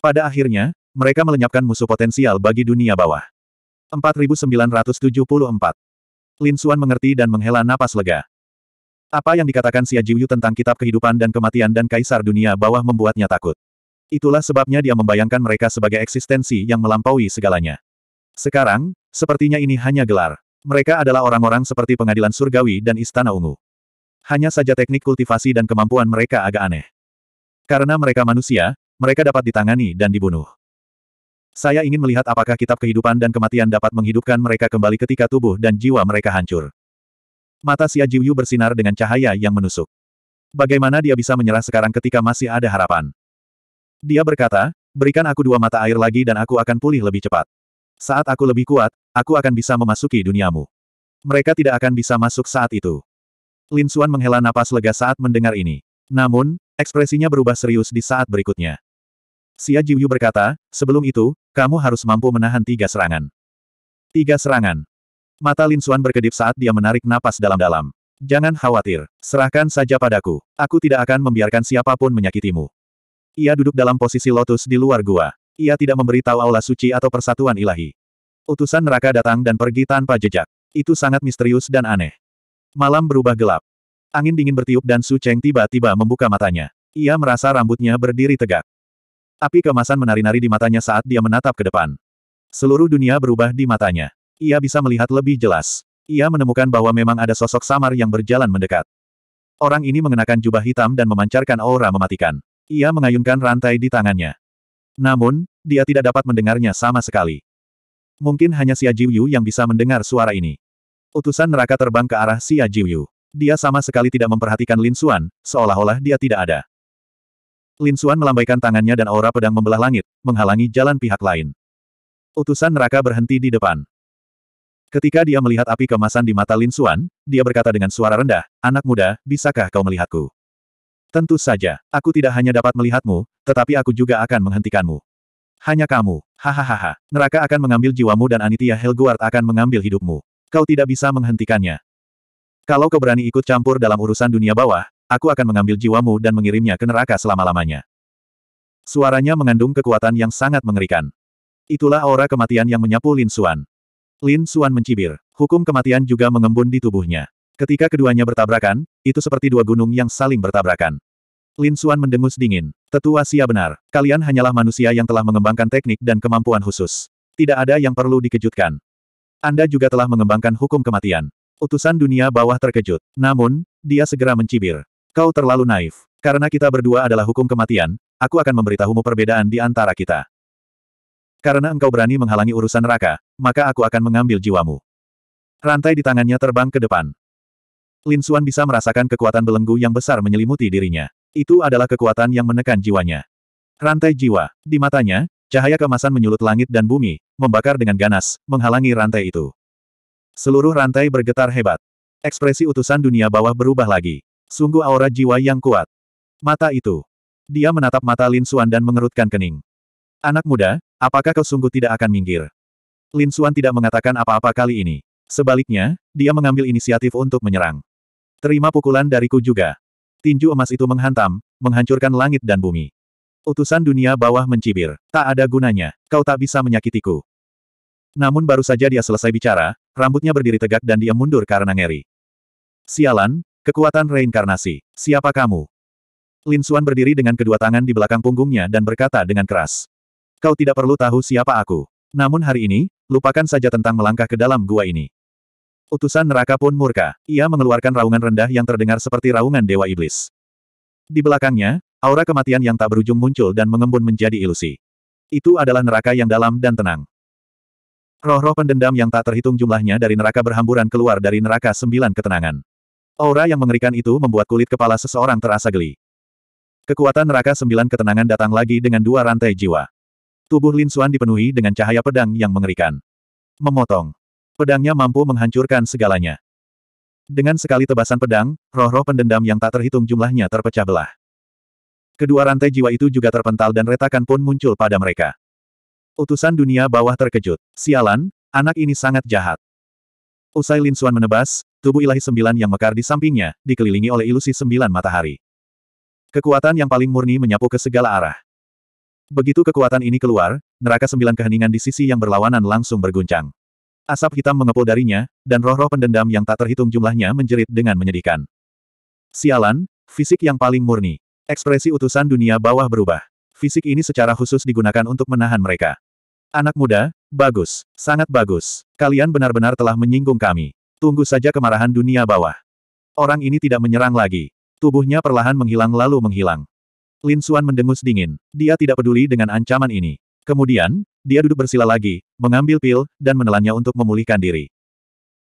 Pada akhirnya, mereka melenyapkan musuh potensial bagi dunia bawah. 4974. Lin Xuan mengerti dan menghela napas lega. Apa yang dikatakan Xia Jiuyu tentang kitab kehidupan dan kematian dan kaisar dunia bawah membuatnya takut. Itulah sebabnya dia membayangkan mereka sebagai eksistensi yang melampaui segalanya. Sekarang, sepertinya ini hanya gelar. Mereka adalah orang-orang seperti pengadilan surgawi dan istana ungu. Hanya saja teknik kultivasi dan kemampuan mereka agak aneh. Karena mereka manusia, mereka dapat ditangani dan dibunuh. Saya ingin melihat apakah kitab kehidupan dan kematian dapat menghidupkan mereka kembali ketika tubuh dan jiwa mereka hancur. Mata Xia Jiuyu bersinar dengan cahaya yang menusuk. Bagaimana dia bisa menyerah sekarang ketika masih ada harapan? Dia berkata, berikan aku dua mata air lagi dan aku akan pulih lebih cepat. Saat aku lebih kuat, aku akan bisa memasuki duniamu. Mereka tidak akan bisa masuk saat itu. Lin Xuan menghela napas lega saat mendengar ini. Namun, ekspresinya berubah serius di saat berikutnya. Xia Jiuyu berkata, sebelum itu, kamu harus mampu menahan tiga serangan. Tiga serangan. Mata Lin Xuan berkedip saat dia menarik napas dalam-dalam. Jangan khawatir, serahkan saja padaku. Aku tidak akan membiarkan siapapun menyakitimu. Ia duduk dalam posisi lotus di luar gua. Ia tidak memberitahu aula suci atau persatuan ilahi. Utusan neraka datang dan pergi tanpa jejak. Itu sangat misterius dan aneh. Malam berubah gelap. Angin dingin bertiup dan Su Cheng tiba-tiba membuka matanya. Ia merasa rambutnya berdiri tegak. Api kemasan menari-nari di matanya saat dia menatap ke depan. Seluruh dunia berubah di matanya. Ia bisa melihat lebih jelas. Ia menemukan bahwa memang ada sosok samar yang berjalan mendekat. Orang ini mengenakan jubah hitam dan memancarkan aura mematikan. Ia mengayunkan rantai di tangannya. Namun, dia tidak dapat mendengarnya sama sekali. Mungkin hanya Xia Jiuyu yang bisa mendengar suara ini. Utusan neraka terbang ke arah Xia Jiuyu. Dia sama sekali tidak memperhatikan Lin Xuan, seolah-olah dia tidak ada. Lin Suan melambaikan tangannya dan aura pedang membelah langit, menghalangi jalan pihak lain. Utusan neraka berhenti di depan. Ketika dia melihat api kemasan di mata Lin Suan, dia berkata dengan suara rendah, Anak muda, bisakah kau melihatku? Tentu saja, aku tidak hanya dapat melihatmu, tetapi aku juga akan menghentikanmu. Hanya kamu, hahaha, neraka akan mengambil jiwamu dan Anitia Helguard akan mengambil hidupmu. Kau tidak bisa menghentikannya. Kalau kau berani ikut campur dalam urusan dunia bawah, aku akan mengambil jiwamu dan mengirimnya ke neraka selama-lamanya. Suaranya mengandung kekuatan yang sangat mengerikan. Itulah aura kematian yang menyapu Lin Suan. Lin Suan mencibir. Hukum kematian juga mengembun di tubuhnya. Ketika keduanya bertabrakan, itu seperti dua gunung yang saling bertabrakan. Lin Suan mendengus dingin. Tetua sia benar. Kalian hanyalah manusia yang telah mengembangkan teknik dan kemampuan khusus. Tidak ada yang perlu dikejutkan. Anda juga telah mengembangkan hukum kematian. Utusan dunia bawah terkejut. Namun, dia segera mencibir. Kau terlalu naif. Karena kita berdua adalah hukum kematian, aku akan memberitahumu perbedaan di antara kita. Karena engkau berani menghalangi urusan raka, maka aku akan mengambil jiwamu. Rantai di tangannya terbang ke depan. Lin Xuan bisa merasakan kekuatan belenggu yang besar menyelimuti dirinya. Itu adalah kekuatan yang menekan jiwanya. Rantai jiwa. Di matanya, cahaya kemasan menyulut langit dan bumi, membakar dengan ganas, menghalangi rantai itu. Seluruh rantai bergetar hebat. Ekspresi utusan dunia bawah berubah lagi. Sungguh aura jiwa yang kuat. Mata itu. Dia menatap mata Lin Xuan dan mengerutkan kening. Anak muda, apakah kau sungguh tidak akan minggir? Lin Xuan tidak mengatakan apa-apa kali ini. Sebaliknya, dia mengambil inisiatif untuk menyerang. Terima pukulan dariku juga. Tinju emas itu menghantam, menghancurkan langit dan bumi. Utusan dunia bawah mencibir. Tak ada gunanya, kau tak bisa menyakitiku. Namun baru saja dia selesai bicara, rambutnya berdiri tegak dan dia mundur karena ngeri. Sialan, Kekuatan reinkarnasi. Siapa kamu? Lin Xuan berdiri dengan kedua tangan di belakang punggungnya dan berkata dengan keras. Kau tidak perlu tahu siapa aku. Namun hari ini, lupakan saja tentang melangkah ke dalam gua ini. Utusan neraka pun murka. Ia mengeluarkan raungan rendah yang terdengar seperti raungan Dewa Iblis. Di belakangnya, aura kematian yang tak berujung muncul dan mengembun menjadi ilusi. Itu adalah neraka yang dalam dan tenang. Roh-roh pendendam yang tak terhitung jumlahnya dari neraka berhamburan keluar dari neraka sembilan ketenangan. Aura yang mengerikan itu membuat kulit kepala seseorang terasa geli. Kekuatan neraka sembilan ketenangan datang lagi dengan dua rantai jiwa. Tubuh Lin Xuan dipenuhi dengan cahaya pedang yang mengerikan. Memotong. Pedangnya mampu menghancurkan segalanya. Dengan sekali tebasan pedang, roh-roh pendendam yang tak terhitung jumlahnya terpecah belah. Kedua rantai jiwa itu juga terpental dan retakan pun muncul pada mereka. Utusan dunia bawah terkejut. Sialan, anak ini sangat jahat. Usai Lin Xuan menebas, tubuh ilahi sembilan yang mekar di sampingnya, dikelilingi oleh ilusi sembilan matahari. Kekuatan yang paling murni menyapu ke segala arah. Begitu kekuatan ini keluar, neraka sembilan keheningan di sisi yang berlawanan langsung berguncang. Asap hitam mengepul darinya, dan roh-roh pendendam yang tak terhitung jumlahnya menjerit dengan menyedihkan. Sialan, fisik yang paling murni. Ekspresi utusan dunia bawah berubah. Fisik ini secara khusus digunakan untuk menahan mereka. Anak muda, Bagus, sangat bagus. Kalian benar-benar telah menyinggung kami. Tunggu saja kemarahan dunia bawah. Orang ini tidak menyerang lagi. Tubuhnya perlahan menghilang lalu menghilang. Lin Suan mendengus dingin. Dia tidak peduli dengan ancaman ini. Kemudian, dia duduk bersila lagi, mengambil pil, dan menelannya untuk memulihkan diri.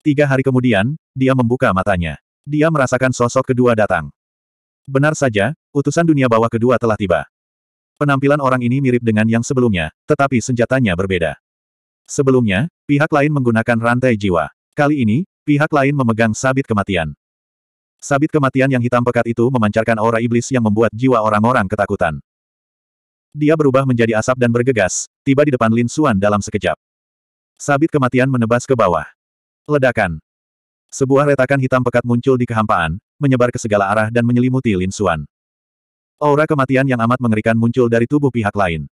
Tiga hari kemudian, dia membuka matanya. Dia merasakan sosok kedua datang. Benar saja, utusan dunia bawah kedua telah tiba. Penampilan orang ini mirip dengan yang sebelumnya, tetapi senjatanya berbeda. Sebelumnya, pihak lain menggunakan rantai jiwa. Kali ini, pihak lain memegang sabit kematian. Sabit kematian yang hitam pekat itu memancarkan aura iblis yang membuat jiwa orang-orang ketakutan. Dia berubah menjadi asap dan bergegas, tiba di depan Lin Suan dalam sekejap. Sabit kematian menebas ke bawah. Ledakan. Sebuah retakan hitam pekat muncul di kehampaan, menyebar ke segala arah dan menyelimuti Lin Suan. Aura kematian yang amat mengerikan muncul dari tubuh pihak lain.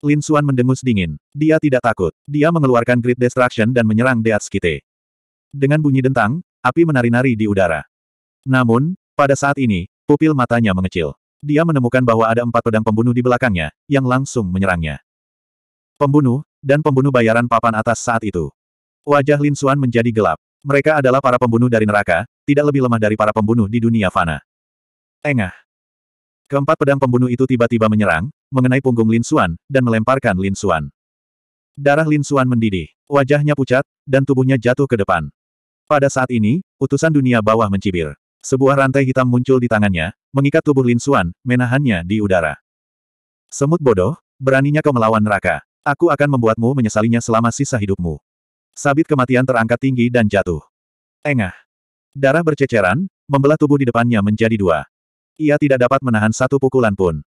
Lin Xuan mendengus dingin. Dia tidak takut. Dia mengeluarkan Great Destruction dan menyerang Deat Skite. Dengan bunyi dentang, api menari-nari di udara. Namun, pada saat ini, pupil matanya mengecil. Dia menemukan bahwa ada empat pedang pembunuh di belakangnya, yang langsung menyerangnya. Pembunuh, dan pembunuh bayaran papan atas saat itu. Wajah Lin Xuan menjadi gelap. Mereka adalah para pembunuh dari neraka, tidak lebih lemah dari para pembunuh di dunia fana. Engah. Keempat pedang pembunuh itu tiba-tiba menyerang, mengenai punggung Lin Xuan, dan melemparkan Lin Xuan. Darah Lin Xuan mendidih, wajahnya pucat, dan tubuhnya jatuh ke depan. Pada saat ini, utusan dunia bawah mencibir. Sebuah rantai hitam muncul di tangannya, mengikat tubuh Lin Xuan, menahannya di udara. Semut bodoh, beraninya kau melawan neraka. Aku akan membuatmu menyesalinya selama sisa hidupmu. Sabit kematian terangkat tinggi dan jatuh. Engah. Darah berceceran, membelah tubuh di depannya menjadi dua. Ia tidak dapat menahan satu pukulan pun.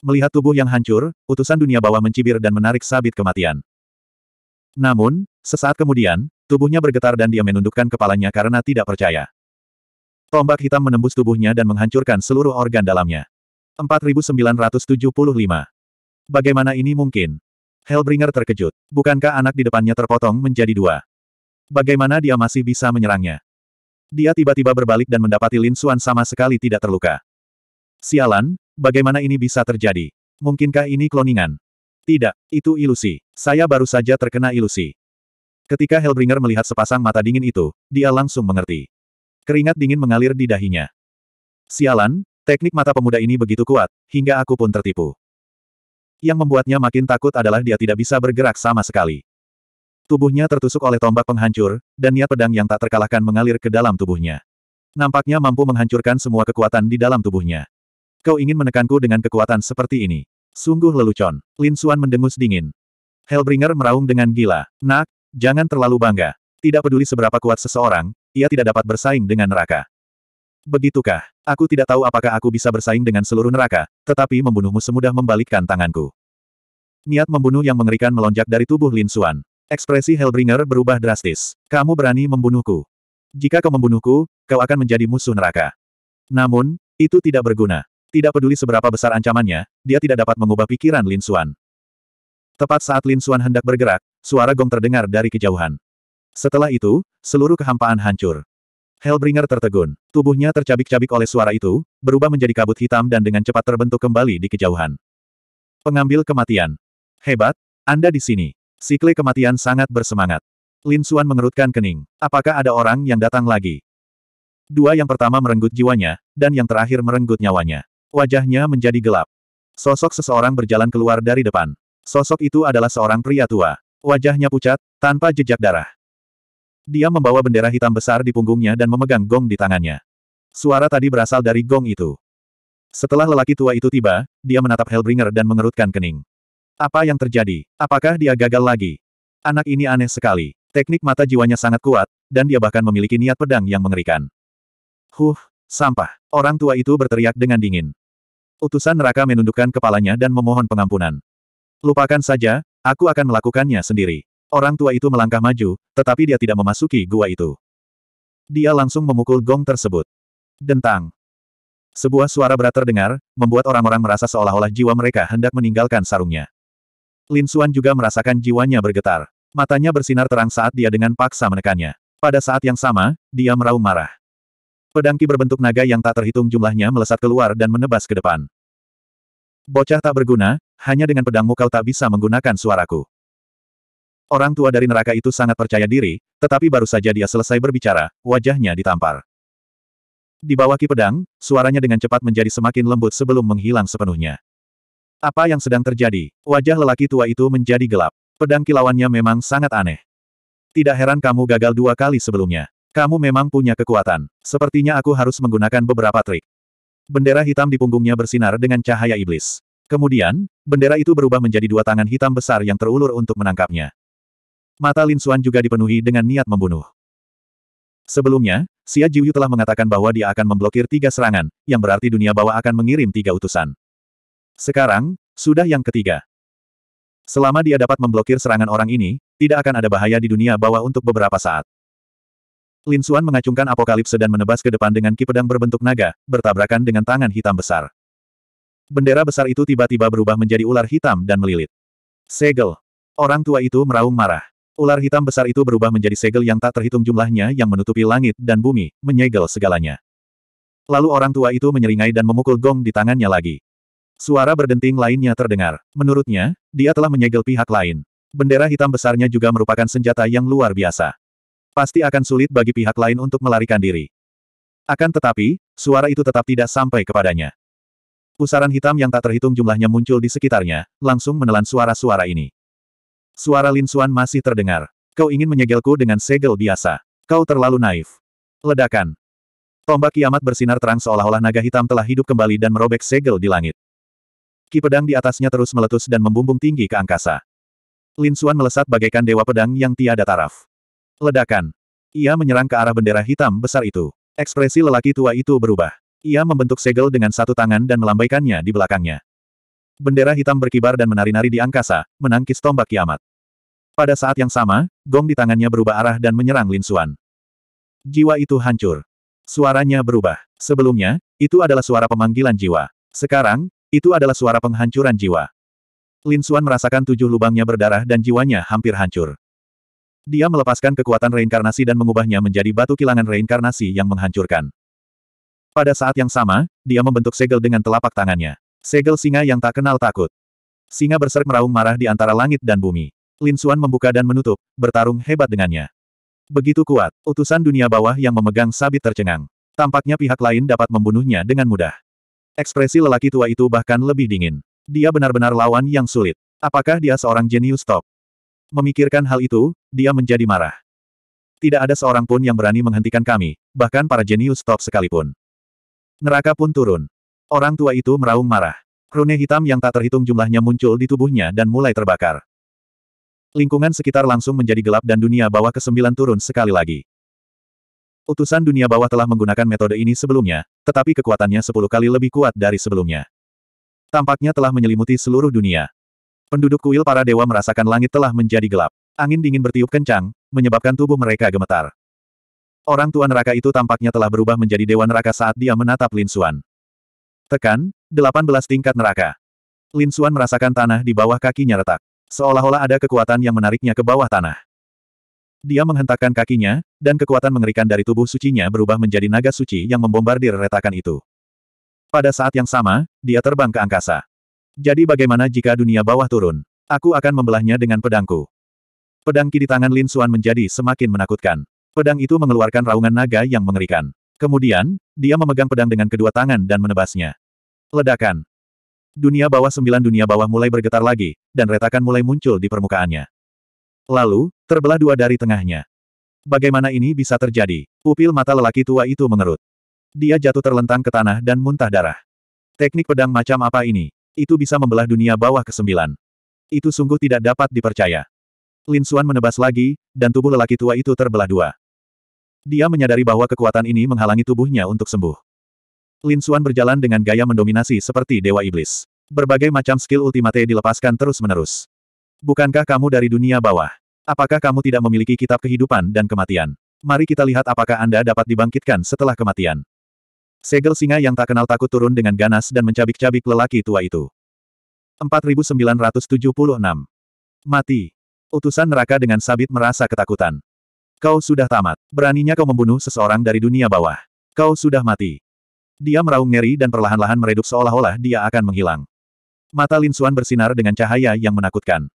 Melihat tubuh yang hancur, utusan dunia bawah mencibir dan menarik sabit kematian. Namun, sesaat kemudian, tubuhnya bergetar dan dia menundukkan kepalanya karena tidak percaya. Tombak hitam menembus tubuhnya dan menghancurkan seluruh organ dalamnya. 4975. Bagaimana ini mungkin? Hellbringer terkejut. Bukankah anak di depannya terpotong menjadi dua? Bagaimana dia masih bisa menyerangnya? Dia tiba-tiba berbalik dan mendapati Lin Xuan sama sekali tidak terluka. Sialan, Bagaimana ini bisa terjadi? Mungkinkah ini kloningan? Tidak, itu ilusi. Saya baru saja terkena ilusi. Ketika Hellbringer melihat sepasang mata dingin itu, dia langsung mengerti. Keringat dingin mengalir di dahinya. Sialan, teknik mata pemuda ini begitu kuat, hingga aku pun tertipu. Yang membuatnya makin takut adalah dia tidak bisa bergerak sama sekali. Tubuhnya tertusuk oleh tombak penghancur, dan niat pedang yang tak terkalahkan mengalir ke dalam tubuhnya. Nampaknya mampu menghancurkan semua kekuatan di dalam tubuhnya. Kau ingin menekanku dengan kekuatan seperti ini. Sungguh lelucon. Lin Xuan mendengus dingin. Hellbringer meraung dengan gila. Nak, jangan terlalu bangga. Tidak peduli seberapa kuat seseorang, ia tidak dapat bersaing dengan neraka. Begitukah? Aku tidak tahu apakah aku bisa bersaing dengan seluruh neraka, tetapi membunuhmu semudah membalikkan tanganku. Niat membunuh yang mengerikan melonjak dari tubuh Lin Xuan. Ekspresi Hellbringer berubah drastis. Kamu berani membunuhku. Jika kau membunuhku, kau akan menjadi musuh neraka. Namun, itu tidak berguna. Tidak peduli seberapa besar ancamannya, dia tidak dapat mengubah pikiran Lin Xuan. Tepat saat Lin Xuan hendak bergerak, suara gong terdengar dari kejauhan. Setelah itu, seluruh kehampaan hancur. Hellbringer tertegun. Tubuhnya tercabik-cabik oleh suara itu, berubah menjadi kabut hitam dan dengan cepat terbentuk kembali di kejauhan. Pengambil kematian. Hebat, Anda di sini. Sikle kematian sangat bersemangat. Lin Xuan mengerutkan kening. Apakah ada orang yang datang lagi? Dua yang pertama merenggut jiwanya, dan yang terakhir merenggut nyawanya. Wajahnya menjadi gelap. Sosok seseorang berjalan keluar dari depan. Sosok itu adalah seorang pria tua. Wajahnya pucat, tanpa jejak darah. Dia membawa bendera hitam besar di punggungnya dan memegang gong di tangannya. Suara tadi berasal dari gong itu. Setelah lelaki tua itu tiba, dia menatap Hellbringer dan mengerutkan kening. Apa yang terjadi? Apakah dia gagal lagi? Anak ini aneh sekali. Teknik mata jiwanya sangat kuat, dan dia bahkan memiliki niat pedang yang mengerikan. Huh, sampah. Orang tua itu berteriak dengan dingin. Utusan neraka menundukkan kepalanya dan memohon pengampunan. Lupakan saja, aku akan melakukannya sendiri. Orang tua itu melangkah maju, tetapi dia tidak memasuki gua itu. Dia langsung memukul gong tersebut. Dentang. Sebuah suara berat terdengar, membuat orang-orang merasa seolah-olah jiwa mereka hendak meninggalkan sarungnya. Lin Xuan juga merasakan jiwanya bergetar. Matanya bersinar terang saat dia dengan paksa menekannya. Pada saat yang sama, dia meraung marah. Pedangki berbentuk naga yang tak terhitung jumlahnya melesat keluar dan menebas ke depan. Bocah tak berguna, hanya dengan pedangmu kau tak bisa menggunakan suaraku. Orang tua dari neraka itu sangat percaya diri, tetapi baru saja dia selesai berbicara, wajahnya ditampar. Di bawah ki pedang, suaranya dengan cepat menjadi semakin lembut sebelum menghilang sepenuhnya. Apa yang sedang terjadi? Wajah lelaki tua itu menjadi gelap. Pedang kilauannya memang sangat aneh. Tidak heran kamu gagal dua kali sebelumnya. Kamu memang punya kekuatan. Sepertinya aku harus menggunakan beberapa trik. Bendera hitam di punggungnya bersinar dengan cahaya iblis. Kemudian, bendera itu berubah menjadi dua tangan hitam besar yang terulur untuk menangkapnya. Mata Lin Xuan juga dipenuhi dengan niat membunuh. Sebelumnya, Xia Jiuyu telah mengatakan bahwa dia akan memblokir tiga serangan, yang berarti dunia bawah akan mengirim tiga utusan. Sekarang, sudah yang ketiga. Selama dia dapat memblokir serangan orang ini, tidak akan ada bahaya di dunia bawah untuk beberapa saat. Lin Suan mengacungkan apokalipse dan menebas ke depan dengan ki pedang berbentuk naga, bertabrakan dengan tangan hitam besar. Bendera besar itu tiba-tiba berubah menjadi ular hitam dan melilit. Segel. Orang tua itu meraung marah. Ular hitam besar itu berubah menjadi segel yang tak terhitung jumlahnya yang menutupi langit dan bumi, menyegel segalanya. Lalu orang tua itu menyeringai dan memukul gong di tangannya lagi. Suara berdenting lainnya terdengar. Menurutnya, dia telah menyegel pihak lain. Bendera hitam besarnya juga merupakan senjata yang luar biasa. Pasti akan sulit bagi pihak lain untuk melarikan diri. Akan tetapi, suara itu tetap tidak sampai kepadanya. Pusaran hitam yang tak terhitung jumlahnya muncul di sekitarnya, langsung menelan suara-suara ini. Suara Lin Suan masih terdengar. Kau ingin menyegelku dengan segel biasa. Kau terlalu naif. Ledakan. Tombak kiamat bersinar terang seolah-olah naga hitam telah hidup kembali dan merobek segel di langit. Ki pedang di atasnya terus meletus dan membumbung tinggi ke angkasa. Lin Suan melesat bagaikan dewa pedang yang tiada taraf. Ledakan. Ia menyerang ke arah bendera hitam besar itu. Ekspresi lelaki tua itu berubah. Ia membentuk segel dengan satu tangan dan melambaikannya di belakangnya. Bendera hitam berkibar dan menari-nari di angkasa, menangkis tombak kiamat. Pada saat yang sama, gong di tangannya berubah arah dan menyerang Lin Suan. Jiwa itu hancur. Suaranya berubah. Sebelumnya, itu adalah suara pemanggilan jiwa. Sekarang, itu adalah suara penghancuran jiwa. Lin Suan merasakan tujuh lubangnya berdarah dan jiwanya hampir hancur. Dia melepaskan kekuatan reinkarnasi dan mengubahnya menjadi batu kilangan reinkarnasi yang menghancurkan. Pada saat yang sama, dia membentuk segel dengan telapak tangannya. Segel singa yang tak kenal takut. Singa berserk meraung marah di antara langit dan bumi. Lin Suan membuka dan menutup, bertarung hebat dengannya. Begitu kuat, utusan dunia bawah yang memegang sabit tercengang. Tampaknya pihak lain dapat membunuhnya dengan mudah. Ekspresi lelaki tua itu bahkan lebih dingin. Dia benar-benar lawan yang sulit. Apakah dia seorang jenius top? Memikirkan hal itu, dia menjadi marah. Tidak ada seorang pun yang berani menghentikan kami, bahkan para jenius top sekalipun. Neraka pun turun. Orang tua itu meraung marah. Rune hitam yang tak terhitung jumlahnya muncul di tubuhnya dan mulai terbakar. Lingkungan sekitar langsung menjadi gelap dan dunia bawah kesembilan turun sekali lagi. Utusan dunia bawah telah menggunakan metode ini sebelumnya, tetapi kekuatannya sepuluh kali lebih kuat dari sebelumnya. Tampaknya telah menyelimuti seluruh dunia. Penduduk kuil para dewa merasakan langit telah menjadi gelap. Angin dingin bertiup kencang, menyebabkan tubuh mereka gemetar. Orang tua neraka itu tampaknya telah berubah menjadi dewa neraka saat dia menatap Lin Xuan. Tekan, 18 tingkat neraka. Lin Xuan merasakan tanah di bawah kakinya retak. Seolah-olah ada kekuatan yang menariknya ke bawah tanah. Dia menghentakkan kakinya, dan kekuatan mengerikan dari tubuh sucinya berubah menjadi naga suci yang membombardir retakan itu. Pada saat yang sama, dia terbang ke angkasa. Jadi bagaimana jika dunia bawah turun? Aku akan membelahnya dengan pedangku. Pedang ki di tangan Lin Suan menjadi semakin menakutkan. Pedang itu mengeluarkan raungan naga yang mengerikan. Kemudian, dia memegang pedang dengan kedua tangan dan menebasnya. Ledakan. Dunia bawah sembilan dunia bawah mulai bergetar lagi, dan retakan mulai muncul di permukaannya. Lalu, terbelah dua dari tengahnya. Bagaimana ini bisa terjadi? Pupil mata lelaki tua itu mengerut. Dia jatuh terlentang ke tanah dan muntah darah. Teknik pedang macam apa ini? Itu bisa membelah dunia bawah ke sembilan. Itu sungguh tidak dapat dipercaya. Lin Xuan menebas lagi, dan tubuh lelaki tua itu terbelah dua. Dia menyadari bahwa kekuatan ini menghalangi tubuhnya untuk sembuh. Lin Xuan berjalan dengan gaya mendominasi seperti Dewa Iblis. Berbagai macam skill ultimate dilepaskan terus-menerus. Bukankah kamu dari dunia bawah? Apakah kamu tidak memiliki kitab kehidupan dan kematian? Mari kita lihat apakah Anda dapat dibangkitkan setelah kematian. Segel singa yang tak kenal takut turun dengan ganas dan mencabik-cabik lelaki tua itu. 4976. Mati. Utusan neraka dengan sabit merasa ketakutan. Kau sudah tamat. Beraninya kau membunuh seseorang dari dunia bawah. Kau sudah mati. Dia meraung ngeri dan perlahan-lahan meredup seolah-olah dia akan menghilang. Mata Lin Linsuan bersinar dengan cahaya yang menakutkan.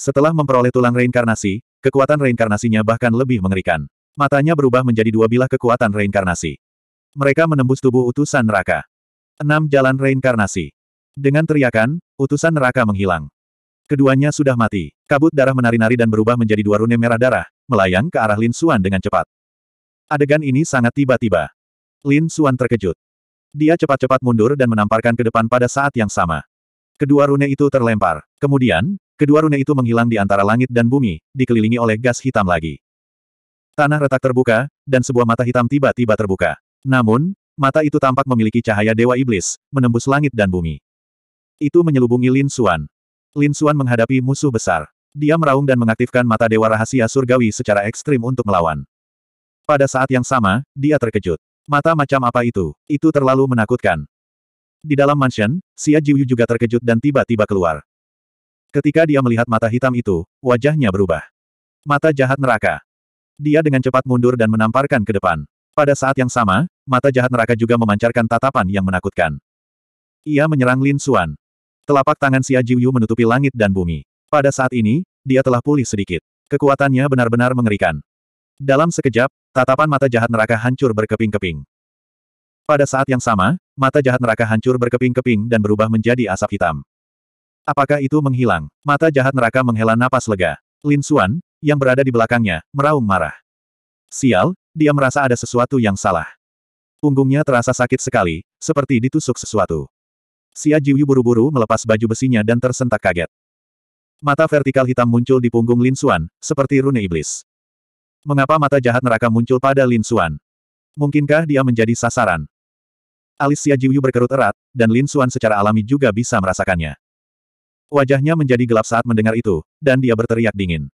Setelah memperoleh tulang reinkarnasi, kekuatan reinkarnasinya bahkan lebih mengerikan. Matanya berubah menjadi dua bilah kekuatan reinkarnasi. Mereka menembus tubuh utusan neraka. Enam jalan reinkarnasi. Dengan teriakan, utusan neraka menghilang. Keduanya sudah mati. Kabut darah menari-nari dan berubah menjadi dua rune merah darah, melayang ke arah Lin Suan dengan cepat. Adegan ini sangat tiba-tiba. Lin Suan terkejut. Dia cepat-cepat mundur dan menamparkan ke depan pada saat yang sama. Kedua rune itu terlempar. Kemudian, kedua rune itu menghilang di antara langit dan bumi, dikelilingi oleh gas hitam lagi. Tanah retak terbuka, dan sebuah mata hitam tiba-tiba terbuka. Namun, mata itu tampak memiliki cahaya Dewa Iblis, menembus langit dan bumi. Itu menyelubungi Lin Suan. Lin Xuan menghadapi musuh besar. Dia meraung dan mengaktifkan mata dewa rahasia surgawi secara ekstrim untuk melawan. Pada saat yang sama, dia terkejut. Mata macam apa itu? Itu terlalu menakutkan. Di dalam mansion, Xia Jiuyu juga terkejut dan tiba-tiba keluar. Ketika dia melihat mata hitam itu, wajahnya berubah. Mata jahat neraka. Dia dengan cepat mundur dan menamparkan ke depan. Pada saat yang sama, mata jahat neraka juga memancarkan tatapan yang menakutkan. Ia menyerang Lin Xuan. Telapak tangan Xia Jiuyu menutupi langit dan bumi. Pada saat ini, dia telah pulih sedikit. Kekuatannya benar-benar mengerikan. Dalam sekejap, tatapan mata jahat neraka hancur berkeping-keping. Pada saat yang sama, mata jahat neraka hancur berkeping-keping dan berubah menjadi asap hitam. Apakah itu menghilang? Mata jahat neraka menghela napas lega. Lin Xuan, yang berada di belakangnya, meraung marah. Sial, dia merasa ada sesuatu yang salah. Punggungnya terasa sakit sekali, seperti ditusuk sesuatu. Xia Jiuyu buru-buru melepas baju besinya dan tersentak kaget. Mata vertikal hitam muncul di punggung Lin Xuan, seperti rune iblis. Mengapa mata jahat neraka muncul pada Lin Xuan? Mungkinkah dia menjadi sasaran? Alis Xia Jiuyu berkerut erat, dan Lin Xuan secara alami juga bisa merasakannya. Wajahnya menjadi gelap saat mendengar itu, dan dia berteriak dingin.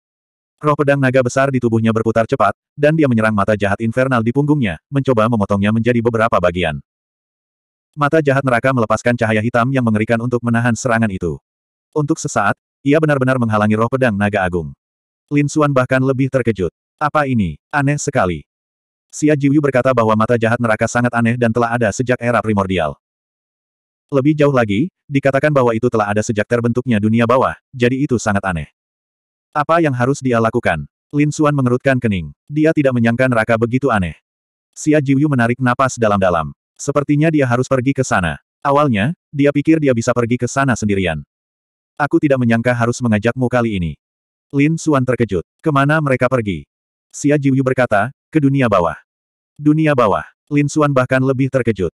Roh pedang naga besar di tubuhnya berputar cepat, dan dia menyerang mata jahat infernal di punggungnya, mencoba memotongnya menjadi beberapa bagian. Mata jahat neraka melepaskan cahaya hitam yang mengerikan untuk menahan serangan itu. Untuk sesaat, ia benar-benar menghalangi roh pedang naga agung. Lin Xuan bahkan lebih terkejut. Apa ini? Aneh sekali. Xia Jiuyu berkata bahwa mata jahat neraka sangat aneh dan telah ada sejak era primordial. Lebih jauh lagi, dikatakan bahwa itu telah ada sejak terbentuknya dunia bawah, jadi itu sangat aneh. Apa yang harus dia lakukan? Lin Xuan mengerutkan kening. Dia tidak menyangka neraka begitu aneh. Xia Jiuyu menarik napas dalam-dalam. Sepertinya dia harus pergi ke sana. Awalnya, dia pikir dia bisa pergi ke sana sendirian. Aku tidak menyangka harus mengajakmu kali ini. Lin Suan terkejut. Kemana mereka pergi? Xia Jiuyu berkata, ke dunia bawah. Dunia bawah. Lin Suan bahkan lebih terkejut.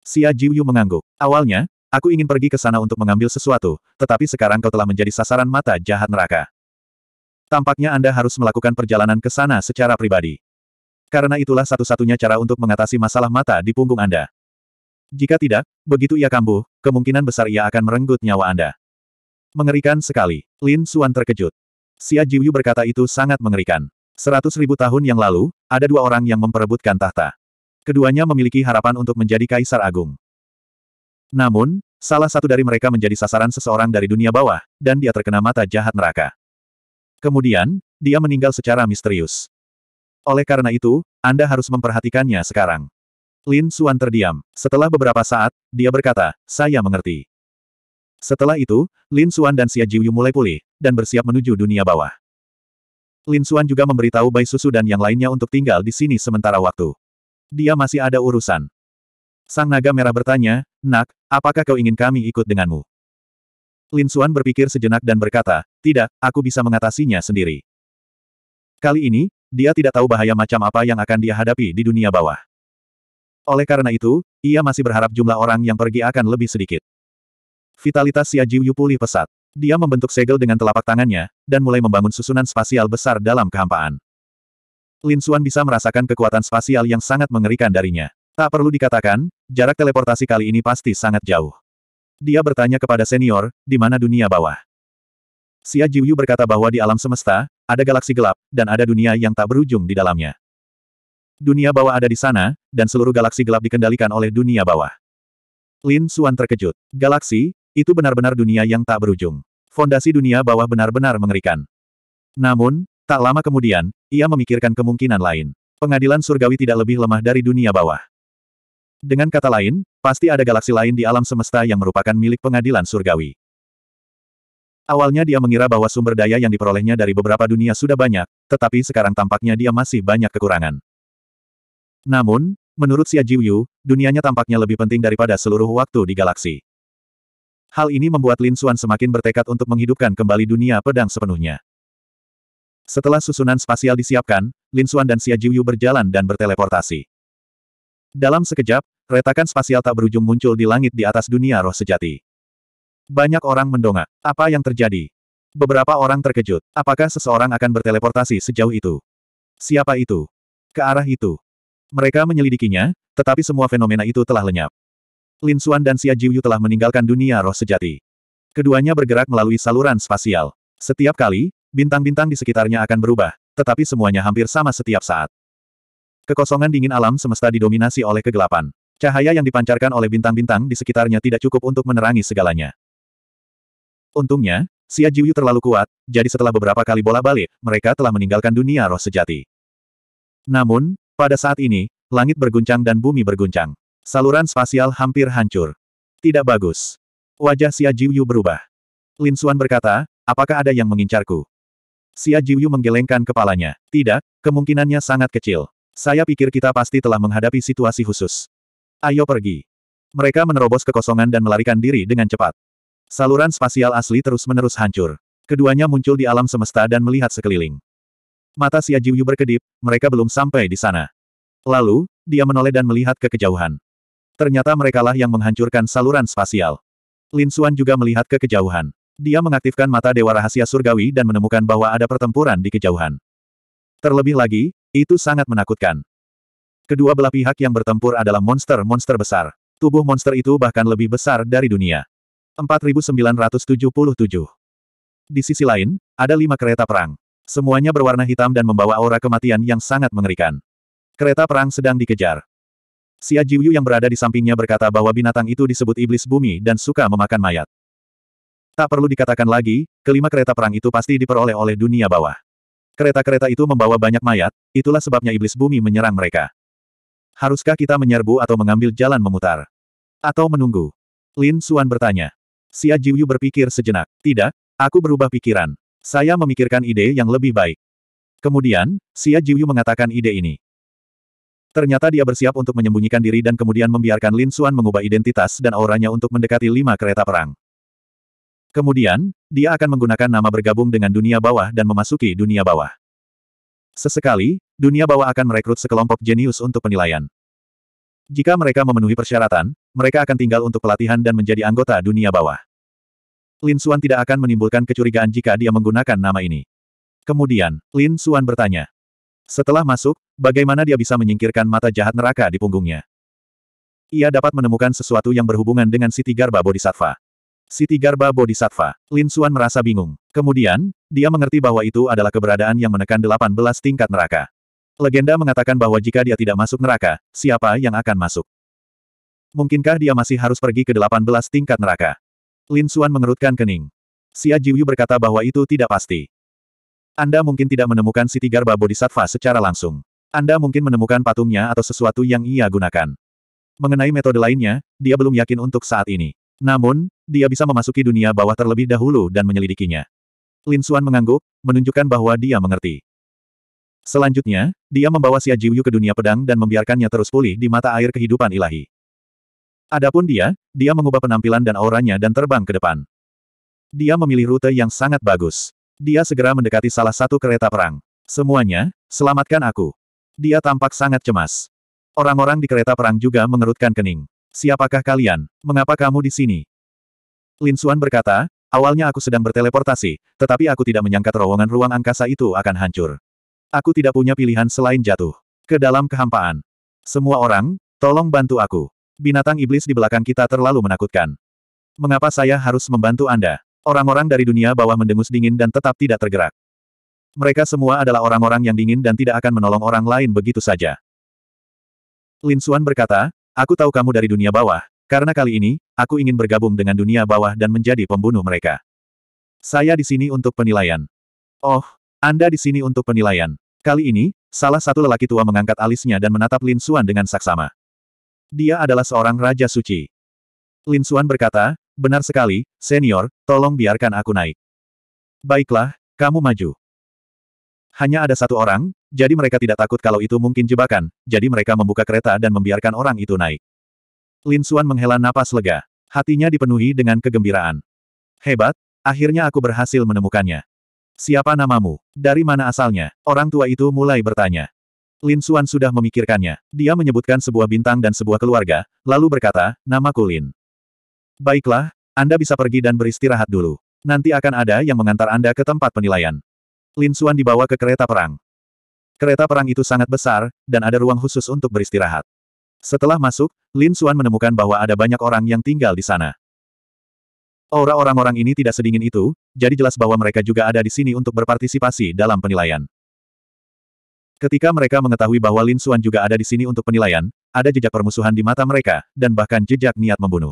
Xia Jiuyu mengangguk. Awalnya, aku ingin pergi ke sana untuk mengambil sesuatu, tetapi sekarang kau telah menjadi sasaran mata jahat neraka. Tampaknya Anda harus melakukan perjalanan ke sana secara pribadi. Karena itulah satu-satunya cara untuk mengatasi masalah mata di punggung Anda. Jika tidak, begitu ia kambuh, kemungkinan besar ia akan merenggut nyawa Anda. Mengerikan sekali. Lin Suan terkejut. Xia Jiuyu berkata itu sangat mengerikan. Seratus ribu tahun yang lalu, ada dua orang yang memperebutkan tahta. Keduanya memiliki harapan untuk menjadi kaisar agung. Namun, salah satu dari mereka menjadi sasaran seseorang dari dunia bawah, dan dia terkena mata jahat neraka. Kemudian, dia meninggal secara misterius. Oleh karena itu, Anda harus memperhatikannya sekarang. Lin Xuan terdiam. Setelah beberapa saat, dia berkata, saya mengerti. Setelah itu, Lin Xuan dan Xia Jiuyu mulai pulih, dan bersiap menuju dunia bawah. Lin Xuan juga memberitahu Bai Susu dan yang lainnya untuk tinggal di sini sementara waktu. Dia masih ada urusan. Sang naga merah bertanya, Nak, apakah kau ingin kami ikut denganmu? Lin Xuan berpikir sejenak dan berkata, tidak, aku bisa mengatasinya sendiri. Kali ini, dia tidak tahu bahaya macam apa yang akan dia hadapi di dunia bawah. Oleh karena itu, ia masih berharap jumlah orang yang pergi akan lebih sedikit. Vitalitas Xia Jiuyu pulih pesat. Dia membentuk segel dengan telapak tangannya, dan mulai membangun susunan spasial besar dalam kehampaan. Lin Xuan bisa merasakan kekuatan spasial yang sangat mengerikan darinya. Tak perlu dikatakan, jarak teleportasi kali ini pasti sangat jauh. Dia bertanya kepada senior, di mana dunia bawah? Xia Jiuyu berkata bahwa di alam semesta, ada galaksi gelap, dan ada dunia yang tak berujung di dalamnya. Dunia bawah ada di sana, dan seluruh galaksi gelap dikendalikan oleh dunia bawah. Lin Xuan terkejut. Galaksi, itu benar-benar dunia yang tak berujung. Fondasi dunia bawah benar-benar mengerikan. Namun, tak lama kemudian, ia memikirkan kemungkinan lain. Pengadilan surgawi tidak lebih lemah dari dunia bawah. Dengan kata lain, pasti ada galaksi lain di alam semesta yang merupakan milik pengadilan surgawi. Awalnya dia mengira bahwa sumber daya yang diperolehnya dari beberapa dunia sudah banyak, tetapi sekarang tampaknya dia masih banyak kekurangan. Namun, menurut Xia Jiuyu, dunianya tampaknya lebih penting daripada seluruh waktu di galaksi. Hal ini membuat Lin Xuan semakin bertekad untuk menghidupkan kembali dunia pedang sepenuhnya. Setelah susunan spasial disiapkan, Lin Xuan dan Xia Jiuyu berjalan dan berteleportasi. Dalam sekejap, retakan spasial tak berujung muncul di langit di atas dunia roh sejati. Banyak orang mendongak. Apa yang terjadi? Beberapa orang terkejut. Apakah seseorang akan berteleportasi sejauh itu? Siapa itu? Ke arah itu. Mereka menyelidikinya, tetapi semua fenomena itu telah lenyap. Lin Xuan dan Xia Jiuyu telah meninggalkan dunia roh sejati. Keduanya bergerak melalui saluran spasial. Setiap kali, bintang-bintang di sekitarnya akan berubah, tetapi semuanya hampir sama setiap saat. Kekosongan dingin alam semesta didominasi oleh kegelapan. Cahaya yang dipancarkan oleh bintang-bintang di sekitarnya tidak cukup untuk menerangi segalanya. Untungnya, Xia Jiuyu terlalu kuat, jadi setelah beberapa kali bola balik, mereka telah meninggalkan dunia roh sejati. Namun, pada saat ini, langit berguncang dan bumi berguncang. Saluran spasial hampir hancur. Tidak bagus. Wajah Xia Jiuyu berubah. Lin Xuan berkata, apakah ada yang mengincarku? Xia Jiuyu menggelengkan kepalanya. Tidak, kemungkinannya sangat kecil. Saya pikir kita pasti telah menghadapi situasi khusus. Ayo pergi. Mereka menerobos kekosongan dan melarikan diri dengan cepat. Saluran spasial asli terus-menerus hancur. Keduanya muncul di alam semesta dan melihat sekeliling. Mata Xia Jiuyu berkedip, mereka belum sampai di sana. Lalu, dia menoleh dan melihat ke kejauhan. Ternyata merekalah yang menghancurkan saluran spasial. Lin Xuan juga melihat ke kejauhan. Dia mengaktifkan mata Dewa Rahasia Surgawi dan menemukan bahwa ada pertempuran di kejauhan. Terlebih lagi, itu sangat menakutkan. Kedua belah pihak yang bertempur adalah monster-monster besar. Tubuh monster itu bahkan lebih besar dari dunia. 4977. Di sisi lain, ada lima kereta perang. Semuanya berwarna hitam dan membawa aura kematian yang sangat mengerikan. Kereta perang sedang dikejar. Si Ajiuyu yang berada di sampingnya berkata bahwa binatang itu disebut iblis bumi dan suka memakan mayat. Tak perlu dikatakan lagi, kelima kereta perang itu pasti diperoleh oleh dunia bawah. Kereta-kereta itu membawa banyak mayat, itulah sebabnya iblis bumi menyerang mereka. Haruskah kita menyerbu atau mengambil jalan memutar? Atau menunggu? Lin Suan bertanya. Xia Jiuyu berpikir sejenak. Tidak, aku berubah pikiran. Saya memikirkan ide yang lebih baik. Kemudian, Xia Jiuyu mengatakan ide ini. Ternyata dia bersiap untuk menyembunyikan diri dan kemudian membiarkan Lin Xuan mengubah identitas dan auranya untuk mendekati lima kereta perang. Kemudian, dia akan menggunakan nama bergabung dengan dunia bawah dan memasuki dunia bawah. Sesekali, dunia bawah akan merekrut sekelompok jenius untuk penilaian. Jika mereka memenuhi persyaratan, mereka akan tinggal untuk pelatihan dan menjadi anggota dunia bawah. Lin Xuan tidak akan menimbulkan kecurigaan jika dia menggunakan nama ini. Kemudian, Lin Xuan bertanya. Setelah masuk, bagaimana dia bisa menyingkirkan mata jahat neraka di punggungnya? Ia dapat menemukan sesuatu yang berhubungan dengan Siti Garba Bodhisattva. Siti Garba Bodhisattva, Lin Xuan merasa bingung. Kemudian, dia mengerti bahwa itu adalah keberadaan yang menekan 18 tingkat neraka. Legenda mengatakan bahwa jika dia tidak masuk neraka, siapa yang akan masuk? Mungkinkah dia masih harus pergi ke 18 tingkat neraka? Lin Xuan mengerutkan kening. Xia Jiuyu berkata bahwa itu tidak pasti. Anda mungkin tidak menemukan si Garba Bodhisattva secara langsung. Anda mungkin menemukan patungnya atau sesuatu yang ia gunakan. Mengenai metode lainnya, dia belum yakin untuk saat ini. Namun, dia bisa memasuki dunia bawah terlebih dahulu dan menyelidikinya. Lin Xuan mengangguk, menunjukkan bahwa dia mengerti. Selanjutnya, dia membawa Xia Jiuyu ke dunia pedang dan membiarkannya terus pulih di mata air kehidupan ilahi. Adapun dia, dia mengubah penampilan dan auranya dan terbang ke depan. Dia memilih rute yang sangat bagus. Dia segera mendekati salah satu kereta perang. Semuanya, selamatkan aku. Dia tampak sangat cemas. Orang-orang di kereta perang juga mengerutkan kening. Siapakah kalian? Mengapa kamu di sini? Lin Xuan berkata, awalnya aku sedang berteleportasi, tetapi aku tidak menyangka terowongan ruang angkasa itu akan hancur. Aku tidak punya pilihan selain jatuh. Ke dalam kehampaan. Semua orang, tolong bantu aku. Binatang iblis di belakang kita terlalu menakutkan. Mengapa saya harus membantu Anda? Orang-orang dari dunia bawah mendengus dingin dan tetap tidak tergerak. Mereka semua adalah orang-orang yang dingin dan tidak akan menolong orang lain begitu saja. Lin Xuan berkata, Aku tahu kamu dari dunia bawah, karena kali ini, aku ingin bergabung dengan dunia bawah dan menjadi pembunuh mereka. Saya di sini untuk penilaian. Oh, Anda di sini untuk penilaian. Kali ini, salah satu lelaki tua mengangkat alisnya dan menatap Lin Xuan dengan saksama. Dia adalah seorang raja suci. Lin Suan berkata, benar sekali, senior, tolong biarkan aku naik. Baiklah, kamu maju. Hanya ada satu orang, jadi mereka tidak takut kalau itu mungkin jebakan, jadi mereka membuka kereta dan membiarkan orang itu naik. Lin Suan menghela napas lega. Hatinya dipenuhi dengan kegembiraan. Hebat, akhirnya aku berhasil menemukannya. Siapa namamu? Dari mana asalnya? Orang tua itu mulai bertanya. Lin Suan sudah memikirkannya. Dia menyebutkan sebuah bintang dan sebuah keluarga, lalu berkata, namaku Lin. Baiklah, Anda bisa pergi dan beristirahat dulu. Nanti akan ada yang mengantar Anda ke tempat penilaian. Lin Suan dibawa ke kereta perang. Kereta perang itu sangat besar, dan ada ruang khusus untuk beristirahat. Setelah masuk, Lin Suan menemukan bahwa ada banyak orang yang tinggal di sana. Aura orang-orang ini tidak sedingin itu, jadi jelas bahwa mereka juga ada di sini untuk berpartisipasi dalam penilaian. Ketika mereka mengetahui bahwa Lin Suan juga ada di sini untuk penilaian, ada jejak permusuhan di mata mereka, dan bahkan jejak niat membunuh.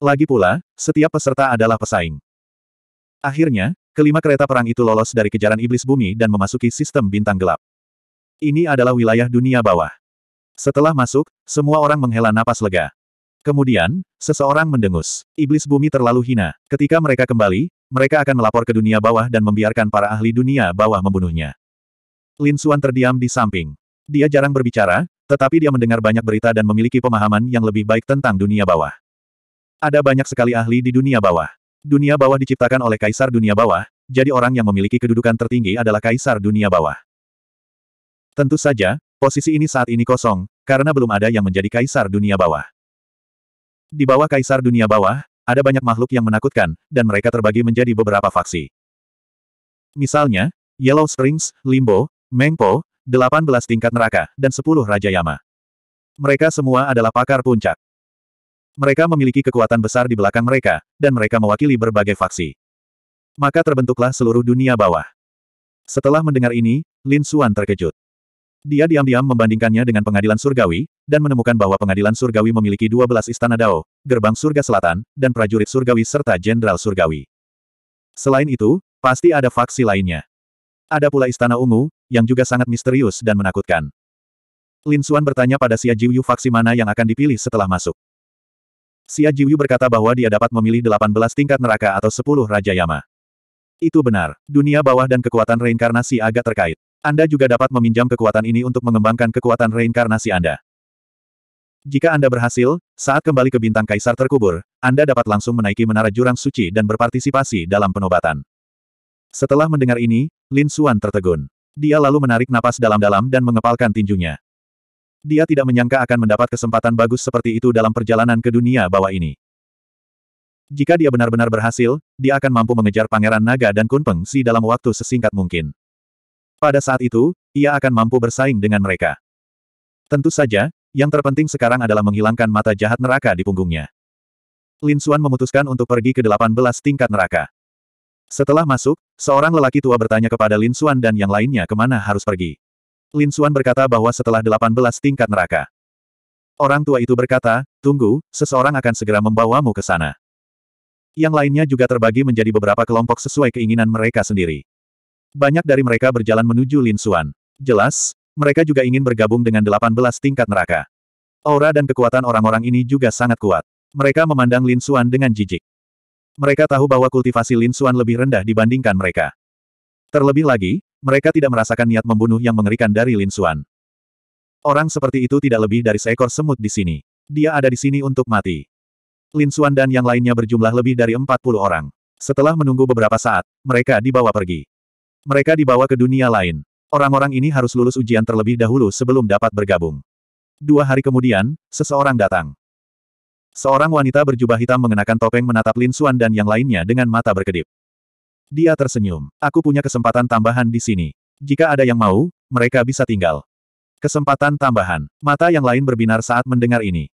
Lagi pula, setiap peserta adalah pesaing. Akhirnya, kelima kereta perang itu lolos dari kejaran iblis bumi dan memasuki sistem bintang gelap. Ini adalah wilayah dunia bawah. Setelah masuk, semua orang menghela napas lega. Kemudian, seseorang mendengus. Iblis bumi terlalu hina. Ketika mereka kembali, mereka akan melapor ke dunia bawah dan membiarkan para ahli dunia bawah membunuhnya. Lin Suan terdiam di samping. Dia jarang berbicara, tetapi dia mendengar banyak berita dan memiliki pemahaman yang lebih baik tentang dunia bawah. Ada banyak sekali ahli di dunia bawah. Dunia bawah diciptakan oleh kaisar dunia bawah, jadi orang yang memiliki kedudukan tertinggi adalah kaisar dunia bawah. Tentu saja, posisi ini saat ini kosong, karena belum ada yang menjadi kaisar dunia bawah. Di bawah kaisar dunia bawah, ada banyak makhluk yang menakutkan, dan mereka terbagi menjadi beberapa faksi. Misalnya, Yellow Springs, Limbo, Mengpo, Po, 18 tingkat neraka, dan 10 Raja Yama. Mereka semua adalah pakar puncak. Mereka memiliki kekuatan besar di belakang mereka, dan mereka mewakili berbagai faksi. Maka terbentuklah seluruh dunia bawah. Setelah mendengar ini, Lin Xuan terkejut. Dia diam-diam membandingkannya dengan pengadilan surgawi, dan menemukan bahwa pengadilan surgawi memiliki 12 istana Dao, gerbang surga selatan, dan prajurit surgawi serta jenderal surgawi. Selain itu, pasti ada faksi lainnya. Ada pula Istana Ungu, yang juga sangat misterius dan menakutkan. Lin Xuan bertanya pada Xia Jiuyu faksi mana yang akan dipilih setelah masuk. Xia Jiuyu berkata bahwa dia dapat memilih 18 tingkat neraka atau 10 Raja Yama. Itu benar, dunia bawah dan kekuatan reinkarnasi agak terkait. Anda juga dapat meminjam kekuatan ini untuk mengembangkan kekuatan reinkarnasi Anda. Jika Anda berhasil, saat kembali ke bintang kaisar terkubur, Anda dapat langsung menaiki menara jurang suci dan berpartisipasi dalam penobatan. Setelah mendengar ini, Lin Xuan tertegun. Dia lalu menarik napas dalam-dalam dan mengepalkan tinjunya. Dia tidak menyangka akan mendapat kesempatan bagus seperti itu dalam perjalanan ke dunia bawah ini. Jika dia benar-benar berhasil, dia akan mampu mengejar Pangeran Naga dan Kunpeng Si dalam waktu sesingkat mungkin. Pada saat itu, ia akan mampu bersaing dengan mereka. Tentu saja, yang terpenting sekarang adalah menghilangkan mata jahat neraka di punggungnya. Lin Xuan memutuskan untuk pergi ke 18 tingkat neraka. Setelah masuk, seorang lelaki tua bertanya kepada Lin Xuan dan yang lainnya kemana harus pergi. Lin Xuan berkata bahwa setelah 18 tingkat neraka. Orang tua itu berkata, tunggu, seseorang akan segera membawamu ke sana. Yang lainnya juga terbagi menjadi beberapa kelompok sesuai keinginan mereka sendiri. Banyak dari mereka berjalan menuju Lin Xuan. Jelas, mereka juga ingin bergabung dengan 18 tingkat neraka. Aura dan kekuatan orang-orang ini juga sangat kuat. Mereka memandang Lin Xuan dengan jijik. Mereka tahu bahwa kultivasi Lin Suan lebih rendah dibandingkan mereka. Terlebih lagi, mereka tidak merasakan niat membunuh yang mengerikan dari Lin Suan. Orang seperti itu tidak lebih dari seekor semut di sini. Dia ada di sini untuk mati. Lin Suan dan yang lainnya berjumlah lebih dari 40 orang. Setelah menunggu beberapa saat, mereka dibawa pergi. Mereka dibawa ke dunia lain. Orang-orang ini harus lulus ujian terlebih dahulu sebelum dapat bergabung. Dua hari kemudian, seseorang datang. Seorang wanita berjubah hitam mengenakan topeng menatap Lin Xuan dan yang lainnya dengan mata berkedip. Dia tersenyum. Aku punya kesempatan tambahan di sini. Jika ada yang mau, mereka bisa tinggal. Kesempatan tambahan. Mata yang lain berbinar saat mendengar ini.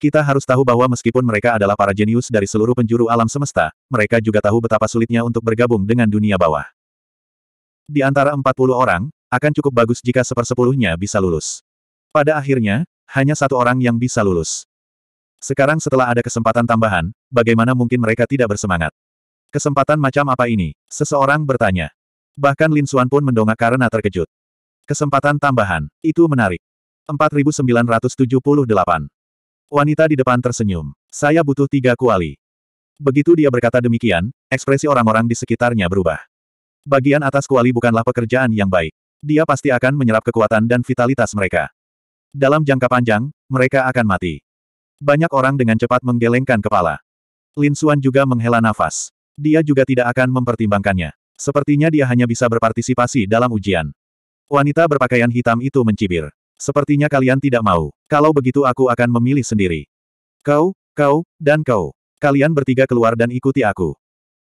Kita harus tahu bahwa meskipun mereka adalah para jenius dari seluruh penjuru alam semesta, mereka juga tahu betapa sulitnya untuk bergabung dengan dunia bawah. Di antara 40 orang, akan cukup bagus jika sepersepuluhnya bisa lulus. Pada akhirnya, hanya satu orang yang bisa lulus. Sekarang setelah ada kesempatan tambahan, bagaimana mungkin mereka tidak bersemangat? Kesempatan macam apa ini? Seseorang bertanya. Bahkan Lin Xuan pun mendongak karena terkejut. Kesempatan tambahan, itu menarik. 4978. Wanita di depan tersenyum. Saya butuh tiga kuali. Begitu dia berkata demikian, ekspresi orang-orang di sekitarnya berubah. Bagian atas kuali bukanlah pekerjaan yang baik. Dia pasti akan menyerap kekuatan dan vitalitas mereka. Dalam jangka panjang, mereka akan mati. Banyak orang dengan cepat menggelengkan kepala. Lin Suan juga menghela nafas. Dia juga tidak akan mempertimbangkannya. Sepertinya dia hanya bisa berpartisipasi dalam ujian. Wanita berpakaian hitam itu mencibir. Sepertinya kalian tidak mau. Kalau begitu aku akan memilih sendiri. Kau, kau, dan kau. Kalian bertiga keluar dan ikuti aku.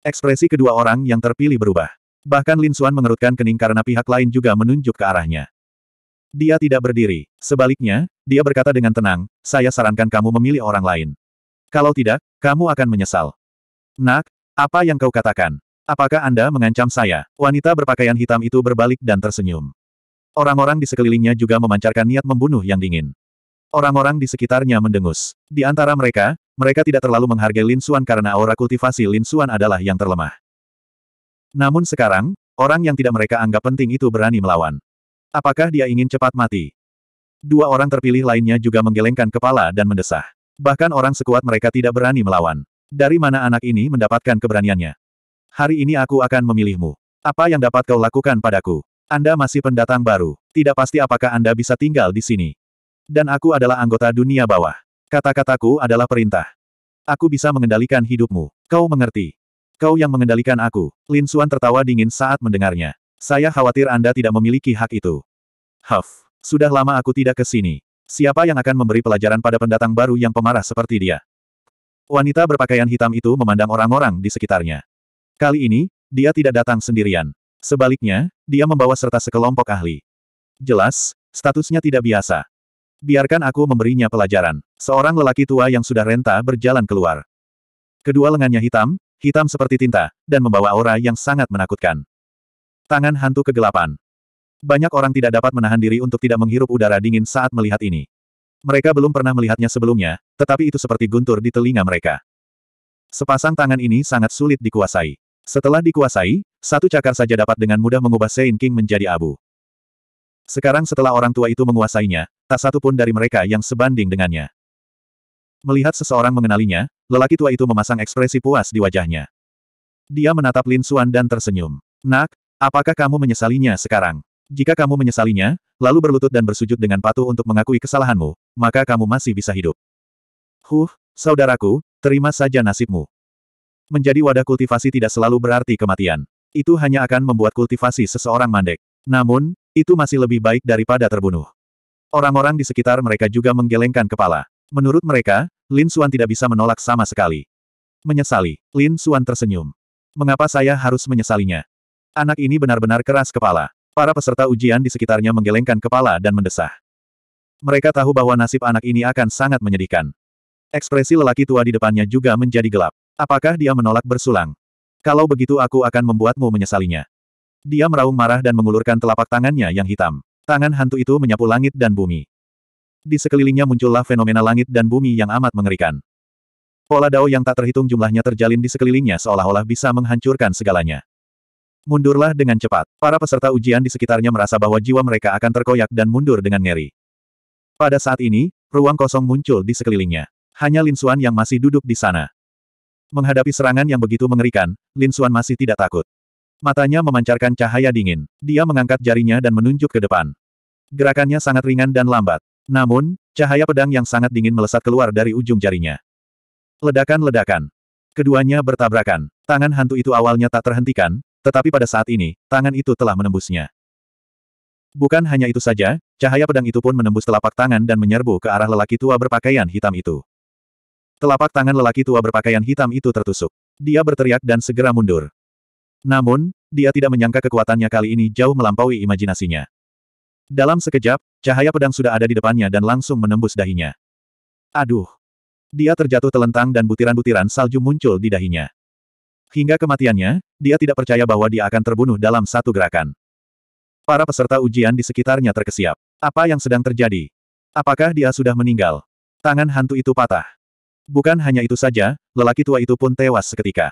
Ekspresi kedua orang yang terpilih berubah. Bahkan Lin Suan mengerutkan kening karena pihak lain juga menunjuk ke arahnya. Dia tidak berdiri. Sebaliknya, dia berkata dengan tenang, saya sarankan kamu memilih orang lain. Kalau tidak, kamu akan menyesal. Nak, apa yang kau katakan? Apakah Anda mengancam saya? Wanita berpakaian hitam itu berbalik dan tersenyum. Orang-orang di sekelilingnya juga memancarkan niat membunuh yang dingin. Orang-orang di sekitarnya mendengus. Di antara mereka, mereka tidak terlalu menghargai Lin Xuan karena aura kultivasi Lin Xuan adalah yang terlemah. Namun sekarang, orang yang tidak mereka anggap penting itu berani melawan. Apakah dia ingin cepat mati? Dua orang terpilih lainnya juga menggelengkan kepala dan mendesah. Bahkan orang sekuat mereka tidak berani melawan. Dari mana anak ini mendapatkan keberaniannya? Hari ini aku akan memilihmu. Apa yang dapat kau lakukan padaku? Anda masih pendatang baru. Tidak pasti apakah Anda bisa tinggal di sini. Dan aku adalah anggota dunia bawah. Kata-kataku adalah perintah. Aku bisa mengendalikan hidupmu. Kau mengerti. Kau yang mengendalikan aku. Lin Suan tertawa dingin saat mendengarnya. Saya khawatir Anda tidak memiliki hak itu. Huff, sudah lama aku tidak ke sini. Siapa yang akan memberi pelajaran pada pendatang baru yang pemarah seperti dia? Wanita berpakaian hitam itu memandang orang-orang di sekitarnya. Kali ini, dia tidak datang sendirian. Sebaliknya, dia membawa serta sekelompok ahli. Jelas, statusnya tidak biasa. Biarkan aku memberinya pelajaran. Seorang lelaki tua yang sudah renta berjalan keluar. Kedua lengannya hitam, hitam seperti tinta, dan membawa aura yang sangat menakutkan. Tangan hantu kegelapan. Banyak orang tidak dapat menahan diri untuk tidak menghirup udara dingin saat melihat ini. Mereka belum pernah melihatnya sebelumnya, tetapi itu seperti guntur di telinga mereka. Sepasang tangan ini sangat sulit dikuasai. Setelah dikuasai, satu cakar saja dapat dengan mudah mengubah Sein King menjadi abu. Sekarang setelah orang tua itu menguasainya, tak satu pun dari mereka yang sebanding dengannya. Melihat seseorang mengenalinya, lelaki tua itu memasang ekspresi puas di wajahnya. Dia menatap Lin Suan dan tersenyum. Nak, Apakah kamu menyesalinya sekarang? Jika kamu menyesalinya, lalu berlutut dan bersujud dengan patuh untuk mengakui kesalahanmu, maka kamu masih bisa hidup. Huh, saudaraku, terima saja nasibmu. Menjadi wadah kultivasi tidak selalu berarti kematian. Itu hanya akan membuat kultivasi seseorang mandek. Namun, itu masih lebih baik daripada terbunuh. Orang-orang di sekitar mereka juga menggelengkan kepala. Menurut mereka, Lin Xuan tidak bisa menolak sama sekali. Menyesali, Lin Xuan tersenyum. Mengapa saya harus menyesalinya? Anak ini benar-benar keras kepala. Para peserta ujian di sekitarnya menggelengkan kepala dan mendesah. Mereka tahu bahwa nasib anak ini akan sangat menyedihkan. Ekspresi lelaki tua di depannya juga menjadi gelap. Apakah dia menolak bersulang? Kalau begitu aku akan membuatmu menyesalinya. Dia meraung marah dan mengulurkan telapak tangannya yang hitam. Tangan hantu itu menyapu langit dan bumi. Di sekelilingnya muncullah fenomena langit dan bumi yang amat mengerikan. Pola dao yang tak terhitung jumlahnya terjalin di sekelilingnya seolah-olah bisa menghancurkan segalanya. Mundurlah dengan cepat. Para peserta ujian di sekitarnya merasa bahwa jiwa mereka akan terkoyak dan mundur dengan ngeri. Pada saat ini, ruang kosong muncul di sekelilingnya. Hanya Lin Xuan yang masih duduk di sana. Menghadapi serangan yang begitu mengerikan, Lin Xuan masih tidak takut. Matanya memancarkan cahaya dingin. Dia mengangkat jarinya dan menunjuk ke depan. Gerakannya sangat ringan dan lambat. Namun, cahaya pedang yang sangat dingin melesat keluar dari ujung jarinya. Ledakan-ledakan. Keduanya bertabrakan. Tangan hantu itu awalnya tak terhentikan, tetapi pada saat ini, tangan itu telah menembusnya. Bukan hanya itu saja, cahaya pedang itu pun menembus telapak tangan dan menyerbu ke arah lelaki tua berpakaian hitam itu. Telapak tangan lelaki tua berpakaian hitam itu tertusuk. Dia berteriak dan segera mundur. Namun, dia tidak menyangka kekuatannya kali ini jauh melampaui imajinasinya. Dalam sekejap, cahaya pedang sudah ada di depannya dan langsung menembus dahinya. Aduh! Dia terjatuh telentang dan butiran-butiran salju muncul di dahinya. Hingga kematiannya, dia tidak percaya bahwa dia akan terbunuh dalam satu gerakan. Para peserta ujian di sekitarnya terkesiap. Apa yang sedang terjadi? Apakah dia sudah meninggal? Tangan hantu itu patah. Bukan hanya itu saja, lelaki tua itu pun tewas seketika.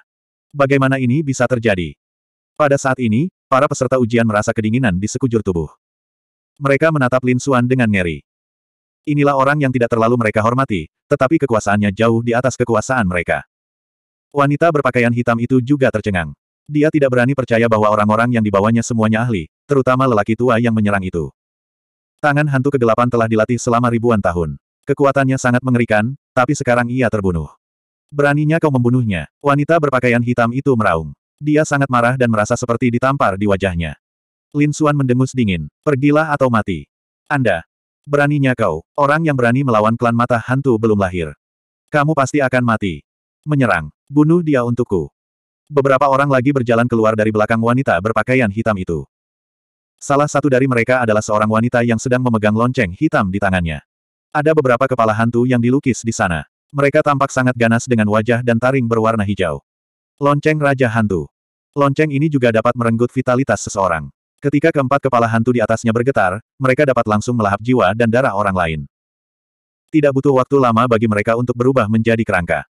Bagaimana ini bisa terjadi? Pada saat ini, para peserta ujian merasa kedinginan di sekujur tubuh. Mereka menatap Lin Suan dengan ngeri. Inilah orang yang tidak terlalu mereka hormati, tetapi kekuasaannya jauh di atas kekuasaan mereka. Wanita berpakaian hitam itu juga tercengang. Dia tidak berani percaya bahwa orang-orang yang dibawanya semuanya ahli, terutama lelaki tua yang menyerang itu. Tangan hantu kegelapan telah dilatih selama ribuan tahun. Kekuatannya sangat mengerikan, tapi sekarang ia terbunuh. Beraninya kau membunuhnya. Wanita berpakaian hitam itu meraung. Dia sangat marah dan merasa seperti ditampar di wajahnya. Lin Xuan mendengus dingin. Pergilah atau mati. Anda. Beraninya kau, orang yang berani melawan klan mata hantu belum lahir. Kamu pasti akan mati. Menyerang. Bunuh dia untukku. Beberapa orang lagi berjalan keluar dari belakang wanita berpakaian hitam itu. Salah satu dari mereka adalah seorang wanita yang sedang memegang lonceng hitam di tangannya. Ada beberapa kepala hantu yang dilukis di sana. Mereka tampak sangat ganas dengan wajah dan taring berwarna hijau. Lonceng Raja Hantu. Lonceng ini juga dapat merenggut vitalitas seseorang. Ketika keempat kepala hantu di atasnya bergetar, mereka dapat langsung melahap jiwa dan darah orang lain. Tidak butuh waktu lama bagi mereka untuk berubah menjadi kerangka.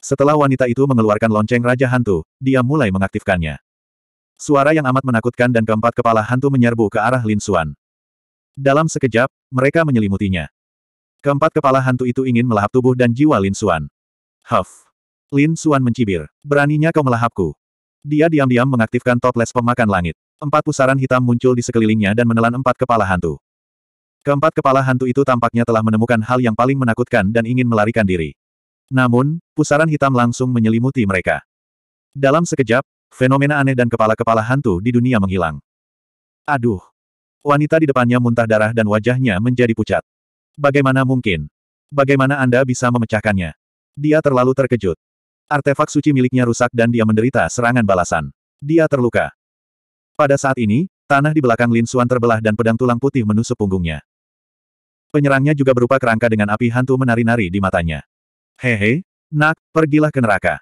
Setelah wanita itu mengeluarkan lonceng Raja Hantu, dia mulai mengaktifkannya. Suara yang amat menakutkan dan keempat kepala hantu menyerbu ke arah Lin Xuan. Dalam sekejap, mereka menyelimutinya. Keempat kepala hantu itu ingin melahap tubuh dan jiwa Lin Xuan. Huff! Lin Xuan mencibir. Beraninya kau melahapku. Dia diam-diam mengaktifkan toples pemakan langit. Empat pusaran hitam muncul di sekelilingnya dan menelan empat kepala hantu. Keempat kepala hantu itu tampaknya telah menemukan hal yang paling menakutkan dan ingin melarikan diri. Namun, pusaran hitam langsung menyelimuti mereka. Dalam sekejap, fenomena aneh dan kepala-kepala hantu di dunia menghilang. Aduh! Wanita di depannya muntah darah dan wajahnya menjadi pucat. Bagaimana mungkin? Bagaimana Anda bisa memecahkannya? Dia terlalu terkejut. Artefak suci miliknya rusak dan dia menderita serangan balasan. Dia terluka. Pada saat ini, tanah di belakang Lin Xuan terbelah dan pedang tulang putih menusuk punggungnya. Penyerangnya juga berupa kerangka dengan api hantu menari-nari di matanya. Hehe, nak, pergilah ke neraka.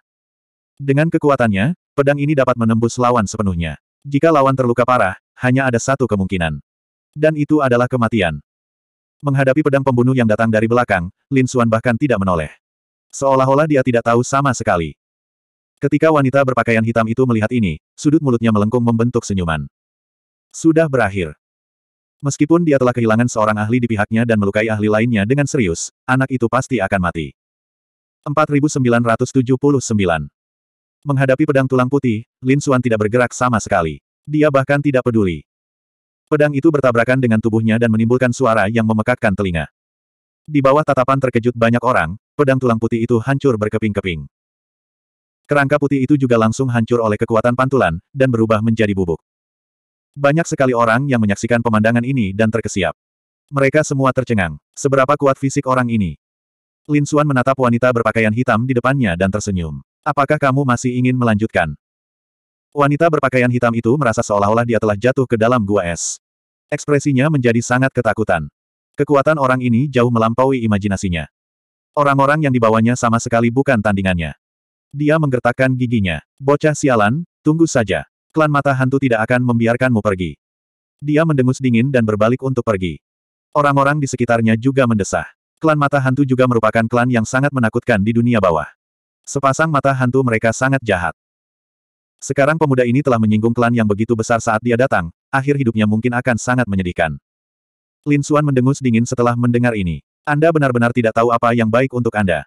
Dengan kekuatannya, pedang ini dapat menembus lawan sepenuhnya. Jika lawan terluka parah, hanya ada satu kemungkinan. Dan itu adalah kematian. Menghadapi pedang pembunuh yang datang dari belakang, Lin Xuan bahkan tidak menoleh. Seolah-olah dia tidak tahu sama sekali. Ketika wanita berpakaian hitam itu melihat ini, sudut mulutnya melengkung membentuk senyuman. Sudah berakhir. Meskipun dia telah kehilangan seorang ahli di pihaknya dan melukai ahli lainnya dengan serius, anak itu pasti akan mati. 4979. Menghadapi pedang tulang putih, Lin Xuan tidak bergerak sama sekali. Dia bahkan tidak peduli. Pedang itu bertabrakan dengan tubuhnya dan menimbulkan suara yang memekakkan telinga. Di bawah tatapan terkejut banyak orang, pedang tulang putih itu hancur berkeping-keping. Kerangka putih itu juga langsung hancur oleh kekuatan pantulan, dan berubah menjadi bubuk. Banyak sekali orang yang menyaksikan pemandangan ini dan terkesiap. Mereka semua tercengang. Seberapa kuat fisik orang ini? Lin Suan menatap wanita berpakaian hitam di depannya dan tersenyum. Apakah kamu masih ingin melanjutkan? Wanita berpakaian hitam itu merasa seolah-olah dia telah jatuh ke dalam gua es. Ekspresinya menjadi sangat ketakutan. Kekuatan orang ini jauh melampaui imajinasinya. Orang-orang yang dibawanya sama sekali bukan tandingannya. Dia menggertakkan giginya. Bocah sialan, tunggu saja. Klan mata hantu tidak akan membiarkanmu pergi. Dia mendengus dingin dan berbalik untuk pergi. Orang-orang di sekitarnya juga mendesah. Klan Mata Hantu juga merupakan klan yang sangat menakutkan di dunia bawah. Sepasang mata hantu mereka sangat jahat. Sekarang pemuda ini telah menyinggung klan yang begitu besar saat dia datang, akhir hidupnya mungkin akan sangat menyedihkan. Lin Suan mendengus dingin setelah mendengar ini. Anda benar-benar tidak tahu apa yang baik untuk Anda.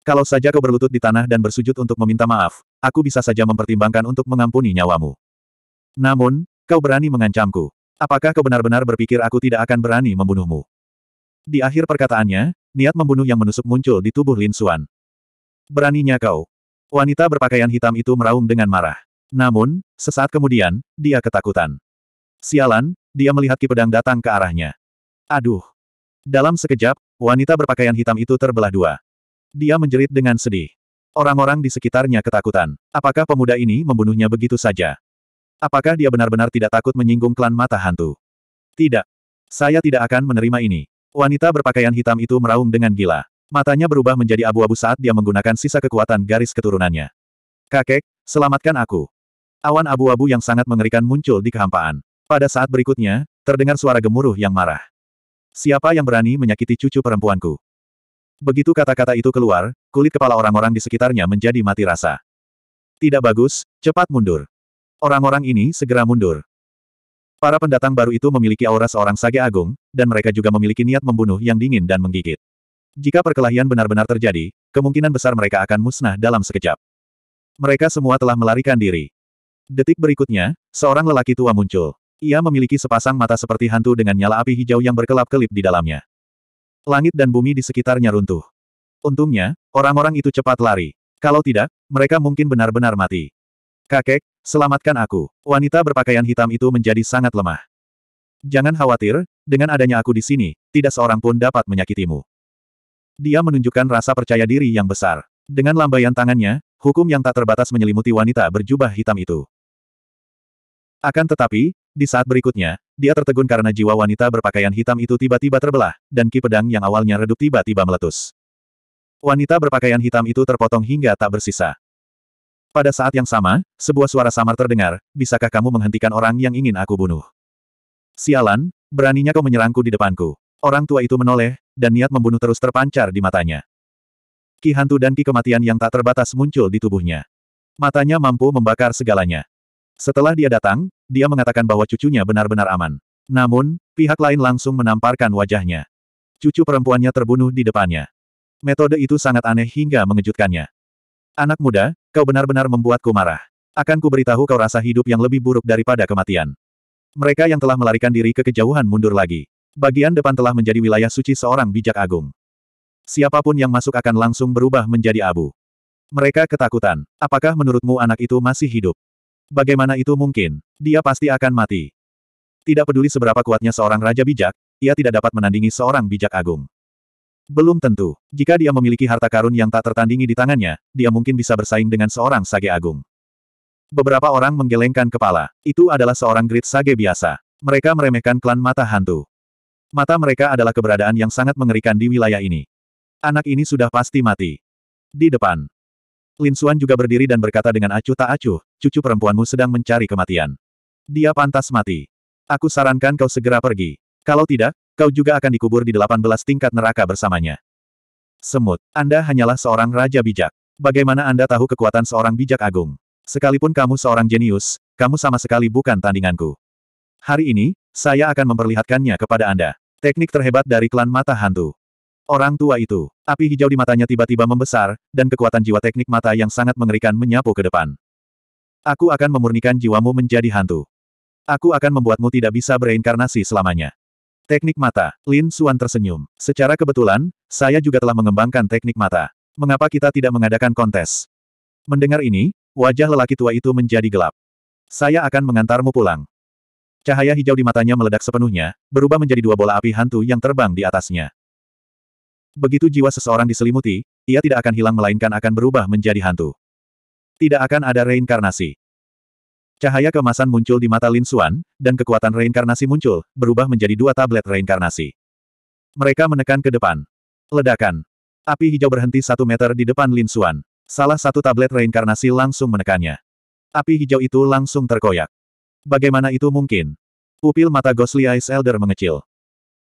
Kalau saja kau berlutut di tanah dan bersujud untuk meminta maaf, aku bisa saja mempertimbangkan untuk mengampuni nyawamu. Namun, kau berani mengancamku. Apakah kau benar-benar berpikir aku tidak akan berani membunuhmu? Di akhir perkataannya, niat membunuh yang menusuk muncul di tubuh Lin Xuan. Beraninya kau. Wanita berpakaian hitam itu meraung dengan marah. Namun, sesaat kemudian, dia ketakutan. Sialan, dia melihat ki datang ke arahnya. Aduh. Dalam sekejap, wanita berpakaian hitam itu terbelah dua. Dia menjerit dengan sedih. Orang-orang di sekitarnya ketakutan. Apakah pemuda ini membunuhnya begitu saja? Apakah dia benar-benar tidak takut menyinggung klan mata hantu? Tidak. Saya tidak akan menerima ini. Wanita berpakaian hitam itu meraung dengan gila. Matanya berubah menjadi abu-abu saat dia menggunakan sisa kekuatan garis keturunannya. Kakek, selamatkan aku. Awan abu-abu yang sangat mengerikan muncul di kehampaan. Pada saat berikutnya, terdengar suara gemuruh yang marah. Siapa yang berani menyakiti cucu perempuanku? Begitu kata-kata itu keluar, kulit kepala orang-orang di sekitarnya menjadi mati rasa. Tidak bagus, cepat mundur. Orang-orang ini segera mundur. Para pendatang baru itu memiliki aura seorang sage agung, dan mereka juga memiliki niat membunuh yang dingin dan menggigit. Jika perkelahian benar-benar terjadi, kemungkinan besar mereka akan musnah dalam sekejap. Mereka semua telah melarikan diri. Detik berikutnya, seorang lelaki tua muncul. Ia memiliki sepasang mata seperti hantu dengan nyala api hijau yang berkelap-kelip di dalamnya. Langit dan bumi di sekitarnya runtuh. Untungnya, orang-orang itu cepat lari. Kalau tidak, mereka mungkin benar-benar mati. Kakek, Selamatkan aku. Wanita berpakaian hitam itu menjadi sangat lemah. Jangan khawatir, dengan adanya aku di sini, tidak seorang pun dapat menyakitimu. Dia menunjukkan rasa percaya diri yang besar. Dengan lambaian tangannya, hukum yang tak terbatas menyelimuti wanita berjubah hitam itu. Akan tetapi, di saat berikutnya, dia tertegun karena jiwa wanita berpakaian hitam itu tiba-tiba terbelah, dan ki pedang yang awalnya redup tiba-tiba meletus. Wanita berpakaian hitam itu terpotong hingga tak bersisa. Pada saat yang sama, sebuah suara samar terdengar, bisakah kamu menghentikan orang yang ingin aku bunuh? Sialan, beraninya kau menyerangku di depanku. Orang tua itu menoleh, dan niat membunuh terus terpancar di matanya. Ki hantu dan ki kematian yang tak terbatas muncul di tubuhnya. Matanya mampu membakar segalanya. Setelah dia datang, dia mengatakan bahwa cucunya benar-benar aman. Namun, pihak lain langsung menamparkan wajahnya. Cucu perempuannya terbunuh di depannya. Metode itu sangat aneh hingga mengejutkannya. Anak muda, Kau benar-benar membuatku marah. Akan kuberitahu kau rasa hidup yang lebih buruk daripada kematian. Mereka yang telah melarikan diri ke kejauhan mundur lagi. Bagian depan telah menjadi wilayah suci seorang bijak agung. Siapapun yang masuk akan langsung berubah menjadi abu. Mereka ketakutan. Apakah menurutmu anak itu masih hidup? Bagaimana itu mungkin? Dia pasti akan mati. Tidak peduli seberapa kuatnya seorang raja bijak, ia tidak dapat menandingi seorang bijak agung. Belum tentu. Jika dia memiliki harta karun yang tak tertandingi di tangannya, dia mungkin bisa bersaing dengan seorang sage agung. Beberapa orang menggelengkan kepala. Itu adalah seorang grid sage biasa. Mereka meremehkan klan mata hantu. Mata mereka adalah keberadaan yang sangat mengerikan di wilayah ini. Anak ini sudah pasti mati. Di depan. Lin Suan juga berdiri dan berkata dengan acuh tak acuh, cucu perempuanmu sedang mencari kematian. Dia pantas mati. Aku sarankan kau segera pergi. Kalau tidak, kau juga akan dikubur di 18 tingkat neraka bersamanya. Semut, Anda hanyalah seorang raja bijak. Bagaimana Anda tahu kekuatan seorang bijak agung? Sekalipun kamu seorang jenius, kamu sama sekali bukan tandinganku. Hari ini, saya akan memperlihatkannya kepada Anda. Teknik terhebat dari klan mata hantu. Orang tua itu, api hijau di matanya tiba-tiba membesar, dan kekuatan jiwa teknik mata yang sangat mengerikan menyapu ke depan. Aku akan memurnikan jiwamu menjadi hantu. Aku akan membuatmu tidak bisa bereinkarnasi selamanya. Teknik mata, Lin Suan tersenyum. Secara kebetulan, saya juga telah mengembangkan teknik mata. Mengapa kita tidak mengadakan kontes? Mendengar ini, wajah lelaki tua itu menjadi gelap. Saya akan mengantarmu pulang. Cahaya hijau di matanya meledak sepenuhnya, berubah menjadi dua bola api hantu yang terbang di atasnya. Begitu jiwa seseorang diselimuti, ia tidak akan hilang melainkan akan berubah menjadi hantu. Tidak akan ada reinkarnasi. Cahaya kemasan muncul di mata Lin Xuan, dan kekuatan reinkarnasi muncul, berubah menjadi dua tablet reinkarnasi. Mereka menekan ke depan. Ledakan. Api hijau berhenti satu meter di depan Lin Xuan. Salah satu tablet reinkarnasi langsung menekannya. Api hijau itu langsung terkoyak. Bagaimana itu mungkin? Pupil mata Ghostly Ice Elder mengecil.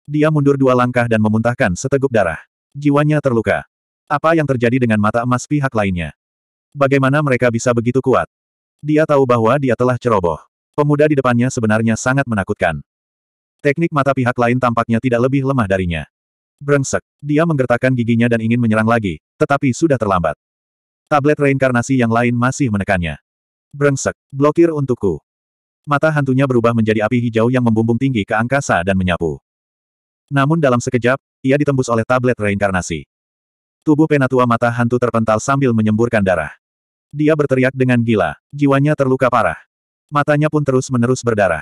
Dia mundur dua langkah dan memuntahkan seteguk darah. Jiwanya terluka. Apa yang terjadi dengan mata emas pihak lainnya? Bagaimana mereka bisa begitu kuat? Dia tahu bahwa dia telah ceroboh. Pemuda di depannya sebenarnya sangat menakutkan. Teknik mata pihak lain tampaknya tidak lebih lemah darinya. Brengsek, dia menggertakkan giginya dan ingin menyerang lagi, tetapi sudah terlambat. Tablet reinkarnasi yang lain masih menekannya. Brengsek, blokir untukku. Mata hantunya berubah menjadi api hijau yang membumbung tinggi ke angkasa dan menyapu. Namun dalam sekejap, ia ditembus oleh tablet reinkarnasi. Tubuh penatua mata hantu terpental sambil menyemburkan darah. Dia berteriak dengan gila. Jiwanya terluka parah. Matanya pun terus-menerus berdarah.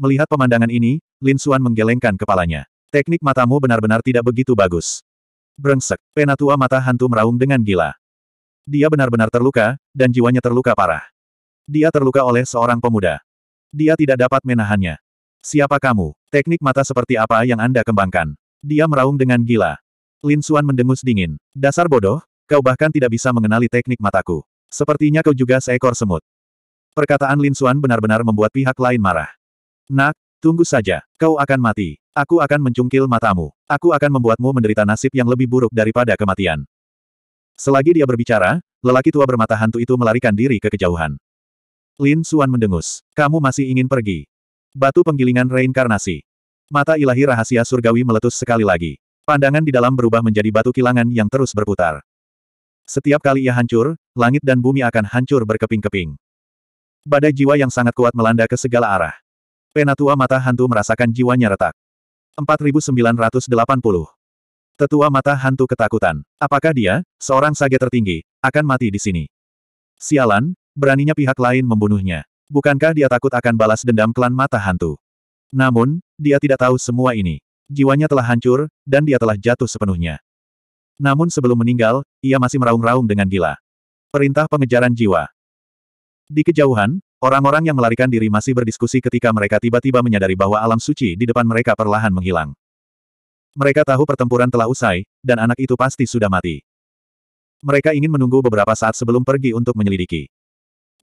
Melihat pemandangan ini, Lin Suan menggelengkan kepalanya. Teknik matamu benar-benar tidak begitu bagus. Brengsek, penatua mata hantu meraung dengan gila. Dia benar-benar terluka, dan jiwanya terluka parah. Dia terluka oleh seorang pemuda. Dia tidak dapat menahannya. Siapa kamu? Teknik mata seperti apa yang Anda kembangkan? Dia meraung dengan gila. Lin Suan mendengus dingin. Dasar bodoh, Kau bahkan tidak bisa mengenali teknik mataku. Sepertinya kau juga seekor semut. Perkataan Lin Xuan benar-benar membuat pihak lain marah. Nak, tunggu saja. Kau akan mati. Aku akan mencungkil matamu. Aku akan membuatmu menderita nasib yang lebih buruk daripada kematian. Selagi dia berbicara, lelaki tua bermata hantu itu melarikan diri ke kejauhan. Lin Xuan mendengus. Kamu masih ingin pergi. Batu penggilingan reinkarnasi. Mata ilahi rahasia surgawi meletus sekali lagi. Pandangan di dalam berubah menjadi batu kilangan yang terus berputar. Setiap kali ia hancur, langit dan bumi akan hancur berkeping-keping. Badai jiwa yang sangat kuat melanda ke segala arah. Penatua mata hantu merasakan jiwanya retak. 4980. Tetua mata hantu ketakutan. Apakah dia, seorang sage tertinggi, akan mati di sini? Sialan, beraninya pihak lain membunuhnya. Bukankah dia takut akan balas dendam klan mata hantu? Namun, dia tidak tahu semua ini. Jiwanya telah hancur, dan dia telah jatuh sepenuhnya. Namun sebelum meninggal, ia masih meraung-raung dengan gila. Perintah pengejaran jiwa. Di kejauhan, orang-orang yang melarikan diri masih berdiskusi ketika mereka tiba-tiba menyadari bahwa alam suci di depan mereka perlahan menghilang. Mereka tahu pertempuran telah usai, dan anak itu pasti sudah mati. Mereka ingin menunggu beberapa saat sebelum pergi untuk menyelidiki.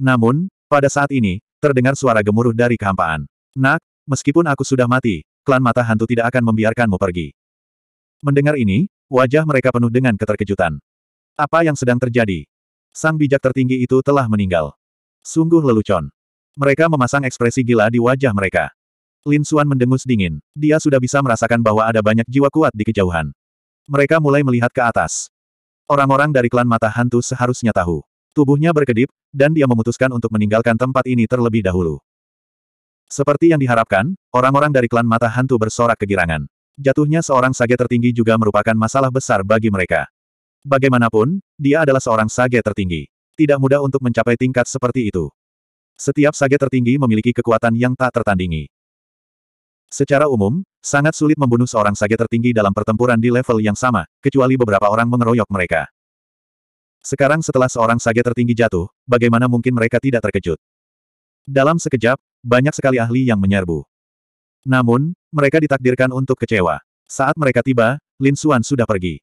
Namun, pada saat ini, terdengar suara gemuruh dari kehampaan. Nak, meskipun aku sudah mati, klan mata hantu tidak akan membiarkanmu pergi. Mendengar ini, wajah mereka penuh dengan keterkejutan. Apa yang sedang terjadi? Sang bijak tertinggi itu telah meninggal. Sungguh lelucon. Mereka memasang ekspresi gila di wajah mereka. Lin Xuan mendengus dingin. Dia sudah bisa merasakan bahwa ada banyak jiwa kuat di kejauhan. Mereka mulai melihat ke atas. Orang-orang dari klan mata hantu seharusnya tahu. Tubuhnya berkedip, dan dia memutuskan untuk meninggalkan tempat ini terlebih dahulu. Seperti yang diharapkan, orang-orang dari klan mata hantu bersorak kegirangan. Jatuhnya seorang sage tertinggi juga merupakan masalah besar bagi mereka. Bagaimanapun, dia adalah seorang sage tertinggi. Tidak mudah untuk mencapai tingkat seperti itu. Setiap sage tertinggi memiliki kekuatan yang tak tertandingi. Secara umum, sangat sulit membunuh seorang sage tertinggi dalam pertempuran di level yang sama, kecuali beberapa orang mengeroyok mereka. Sekarang setelah seorang sage tertinggi jatuh, bagaimana mungkin mereka tidak terkejut? Dalam sekejap, banyak sekali ahli yang menyerbu. Namun, mereka ditakdirkan untuk kecewa. Saat mereka tiba, Lin Xuan sudah pergi.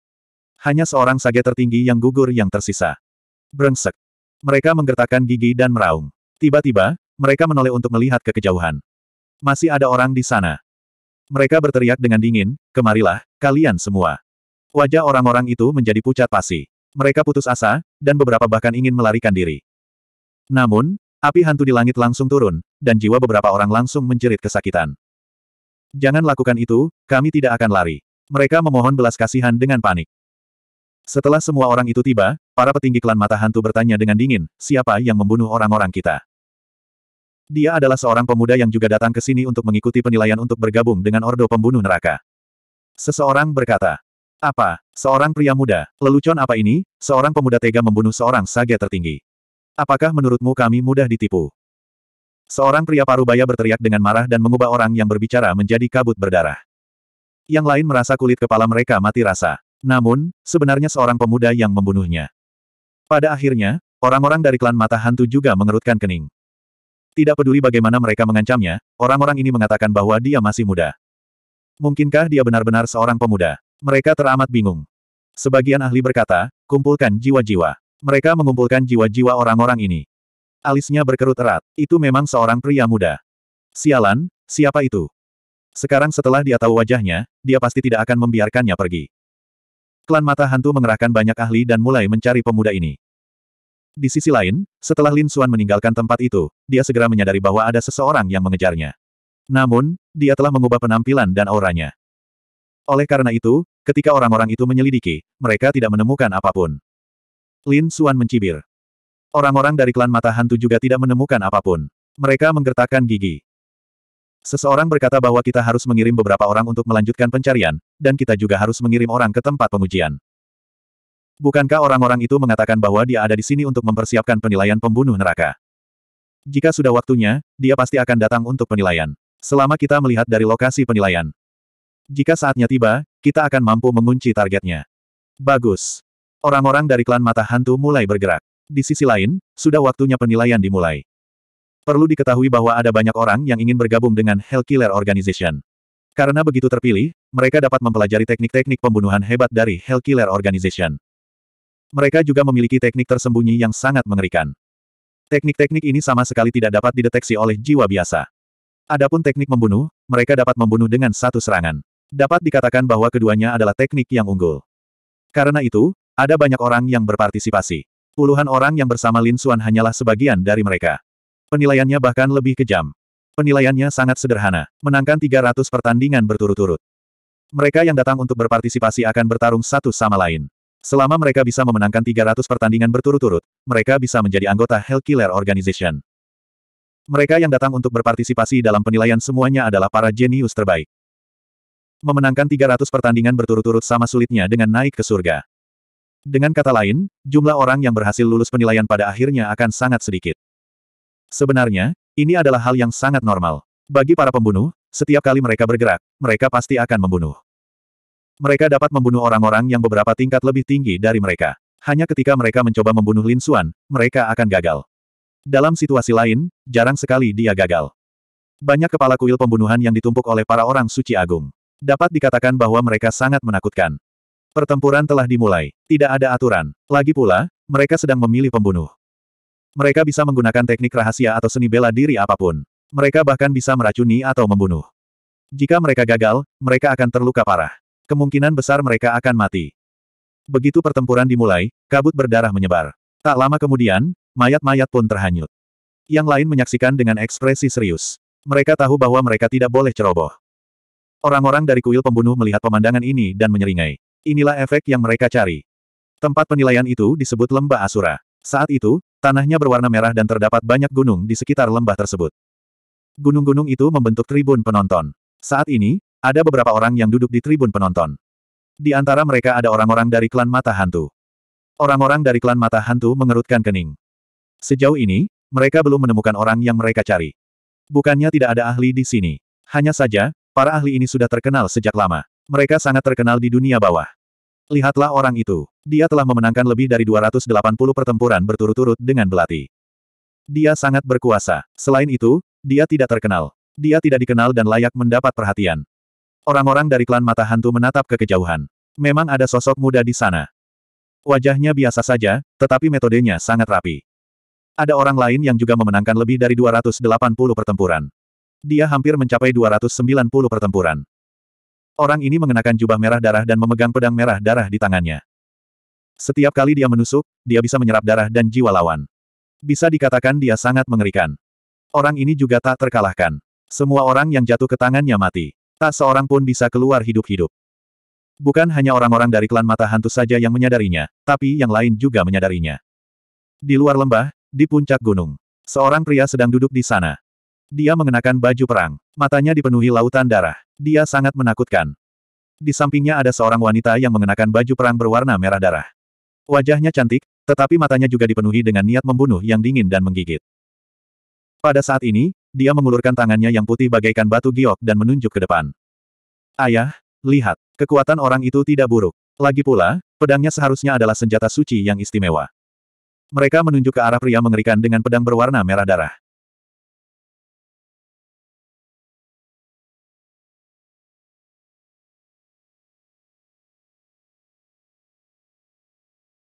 Hanya seorang sage tertinggi yang gugur yang tersisa. Brengsek. Mereka menggertakkan gigi dan meraung. Tiba-tiba, mereka menoleh untuk melihat ke kejauhan. Masih ada orang di sana. Mereka berteriak dengan dingin, kemarilah, kalian semua. Wajah orang-orang itu menjadi pucat pasi. Mereka putus asa, dan beberapa bahkan ingin melarikan diri. Namun, api hantu di langit langsung turun, dan jiwa beberapa orang langsung menjerit kesakitan. Jangan lakukan itu, kami tidak akan lari. Mereka memohon belas kasihan dengan panik. Setelah semua orang itu tiba, para petinggi klan mata hantu bertanya dengan dingin, siapa yang membunuh orang-orang kita? Dia adalah seorang pemuda yang juga datang ke sini untuk mengikuti penilaian untuk bergabung dengan Ordo Pembunuh Neraka. Seseorang berkata, apa? Seorang pria muda, lelucon apa ini? Seorang pemuda tega membunuh seorang sage tertinggi. Apakah menurutmu kami mudah ditipu? Seorang pria parubaya berteriak dengan marah dan mengubah orang yang berbicara menjadi kabut berdarah. Yang lain merasa kulit kepala mereka mati rasa. Namun, sebenarnya seorang pemuda yang membunuhnya. Pada akhirnya, orang-orang dari klan mata hantu juga mengerutkan kening. Tidak peduli bagaimana mereka mengancamnya, orang-orang ini mengatakan bahwa dia masih muda. Mungkinkah dia benar-benar seorang pemuda? Mereka teramat bingung. Sebagian ahli berkata, kumpulkan jiwa-jiwa. Mereka mengumpulkan jiwa-jiwa orang-orang ini. Alisnya berkerut erat, itu memang seorang pria muda. Sialan, siapa itu? Sekarang setelah dia tahu wajahnya, dia pasti tidak akan membiarkannya pergi klan mata hantu mengerahkan banyak ahli dan mulai mencari pemuda ini. Di sisi lain, setelah Lin Suan meninggalkan tempat itu, dia segera menyadari bahwa ada seseorang yang mengejarnya. Namun, dia telah mengubah penampilan dan auranya. Oleh karena itu, ketika orang-orang itu menyelidiki, mereka tidak menemukan apapun. Lin Suan mencibir. Orang-orang dari klan mata hantu juga tidak menemukan apapun. Mereka menggertakkan gigi. Seseorang berkata bahwa kita harus mengirim beberapa orang untuk melanjutkan pencarian, dan kita juga harus mengirim orang ke tempat pengujian. Bukankah orang-orang itu mengatakan bahwa dia ada di sini untuk mempersiapkan penilaian pembunuh neraka? Jika sudah waktunya, dia pasti akan datang untuk penilaian. Selama kita melihat dari lokasi penilaian. Jika saatnya tiba, kita akan mampu mengunci targetnya. Bagus. Orang-orang dari klan mata hantu mulai bergerak. Di sisi lain, sudah waktunya penilaian dimulai. Perlu diketahui bahwa ada banyak orang yang ingin bergabung dengan Hell Killer Organization. Karena begitu terpilih, mereka dapat mempelajari teknik-teknik pembunuhan hebat dari Hell Killer Organization. Mereka juga memiliki teknik tersembunyi yang sangat mengerikan. Teknik-teknik ini sama sekali tidak dapat dideteksi oleh jiwa biasa. Adapun teknik membunuh, mereka dapat membunuh dengan satu serangan. Dapat dikatakan bahwa keduanya adalah teknik yang unggul. Karena itu, ada banyak orang yang berpartisipasi. Puluhan orang yang bersama Lin Suan hanyalah sebagian dari mereka. Penilaiannya bahkan lebih kejam. Penilaiannya sangat sederhana, menangkan 300 pertandingan berturut-turut. Mereka yang datang untuk berpartisipasi akan bertarung satu sama lain. Selama mereka bisa memenangkan 300 pertandingan berturut-turut, mereka bisa menjadi anggota Hell Killer Organization. Mereka yang datang untuk berpartisipasi dalam penilaian semuanya adalah para jenius terbaik. Memenangkan 300 pertandingan berturut-turut sama sulitnya dengan naik ke surga. Dengan kata lain, jumlah orang yang berhasil lulus penilaian pada akhirnya akan sangat sedikit. Sebenarnya, ini adalah hal yang sangat normal. Bagi para pembunuh, setiap kali mereka bergerak, mereka pasti akan membunuh. Mereka dapat membunuh orang-orang yang beberapa tingkat lebih tinggi dari mereka. Hanya ketika mereka mencoba membunuh Lin Xuan, mereka akan gagal. Dalam situasi lain, jarang sekali dia gagal. Banyak kepala kuil pembunuhan yang ditumpuk oleh para orang suci agung. Dapat dikatakan bahwa mereka sangat menakutkan. Pertempuran telah dimulai. Tidak ada aturan. Lagi pula, mereka sedang memilih pembunuh. Mereka bisa menggunakan teknik rahasia atau seni bela diri apapun. Mereka bahkan bisa meracuni atau membunuh. Jika mereka gagal, mereka akan terluka parah. Kemungkinan besar mereka akan mati. Begitu pertempuran dimulai, kabut berdarah menyebar. Tak lama kemudian, mayat-mayat pun terhanyut. Yang lain menyaksikan dengan ekspresi serius. Mereka tahu bahwa mereka tidak boleh ceroboh. Orang-orang dari kuil pembunuh melihat pemandangan ini dan menyeringai. Inilah efek yang mereka cari. Tempat penilaian itu disebut Lembah Asura. Saat itu, Tanahnya berwarna merah dan terdapat banyak gunung di sekitar lembah tersebut. Gunung-gunung itu membentuk tribun penonton. Saat ini, ada beberapa orang yang duduk di tribun penonton. Di antara mereka ada orang-orang dari klan mata hantu. Orang-orang dari klan mata hantu mengerutkan kening. Sejauh ini, mereka belum menemukan orang yang mereka cari. Bukannya tidak ada ahli di sini. Hanya saja, para ahli ini sudah terkenal sejak lama. Mereka sangat terkenal di dunia bawah. Lihatlah orang itu. Dia telah memenangkan lebih dari 280 pertempuran berturut-turut dengan belati. Dia sangat berkuasa. Selain itu, dia tidak terkenal. Dia tidak dikenal dan layak mendapat perhatian. Orang-orang dari klan mata hantu menatap ke kejauhan. Memang ada sosok muda di sana. Wajahnya biasa saja, tetapi metodenya sangat rapi. Ada orang lain yang juga memenangkan lebih dari 280 pertempuran. Dia hampir mencapai 290 pertempuran. Orang ini mengenakan jubah merah darah dan memegang pedang merah darah di tangannya. Setiap kali dia menusuk, dia bisa menyerap darah dan jiwa lawan. Bisa dikatakan dia sangat mengerikan. Orang ini juga tak terkalahkan. Semua orang yang jatuh ke tangannya mati. Tak seorang pun bisa keluar hidup-hidup. Bukan hanya orang-orang dari klan mata hantu saja yang menyadarinya, tapi yang lain juga menyadarinya. Di luar lembah, di puncak gunung, seorang pria sedang duduk di sana. Dia mengenakan baju perang, matanya dipenuhi lautan darah. Dia sangat menakutkan. Di sampingnya ada seorang wanita yang mengenakan baju perang berwarna merah darah. Wajahnya cantik, tetapi matanya juga dipenuhi dengan niat membunuh yang dingin dan menggigit. Pada saat ini, dia mengulurkan tangannya yang putih bagaikan batu giok dan menunjuk ke depan. Ayah, lihat, kekuatan orang itu tidak buruk. Lagi pula, pedangnya seharusnya adalah senjata suci yang istimewa. Mereka menunjuk ke arah pria mengerikan dengan pedang berwarna merah darah.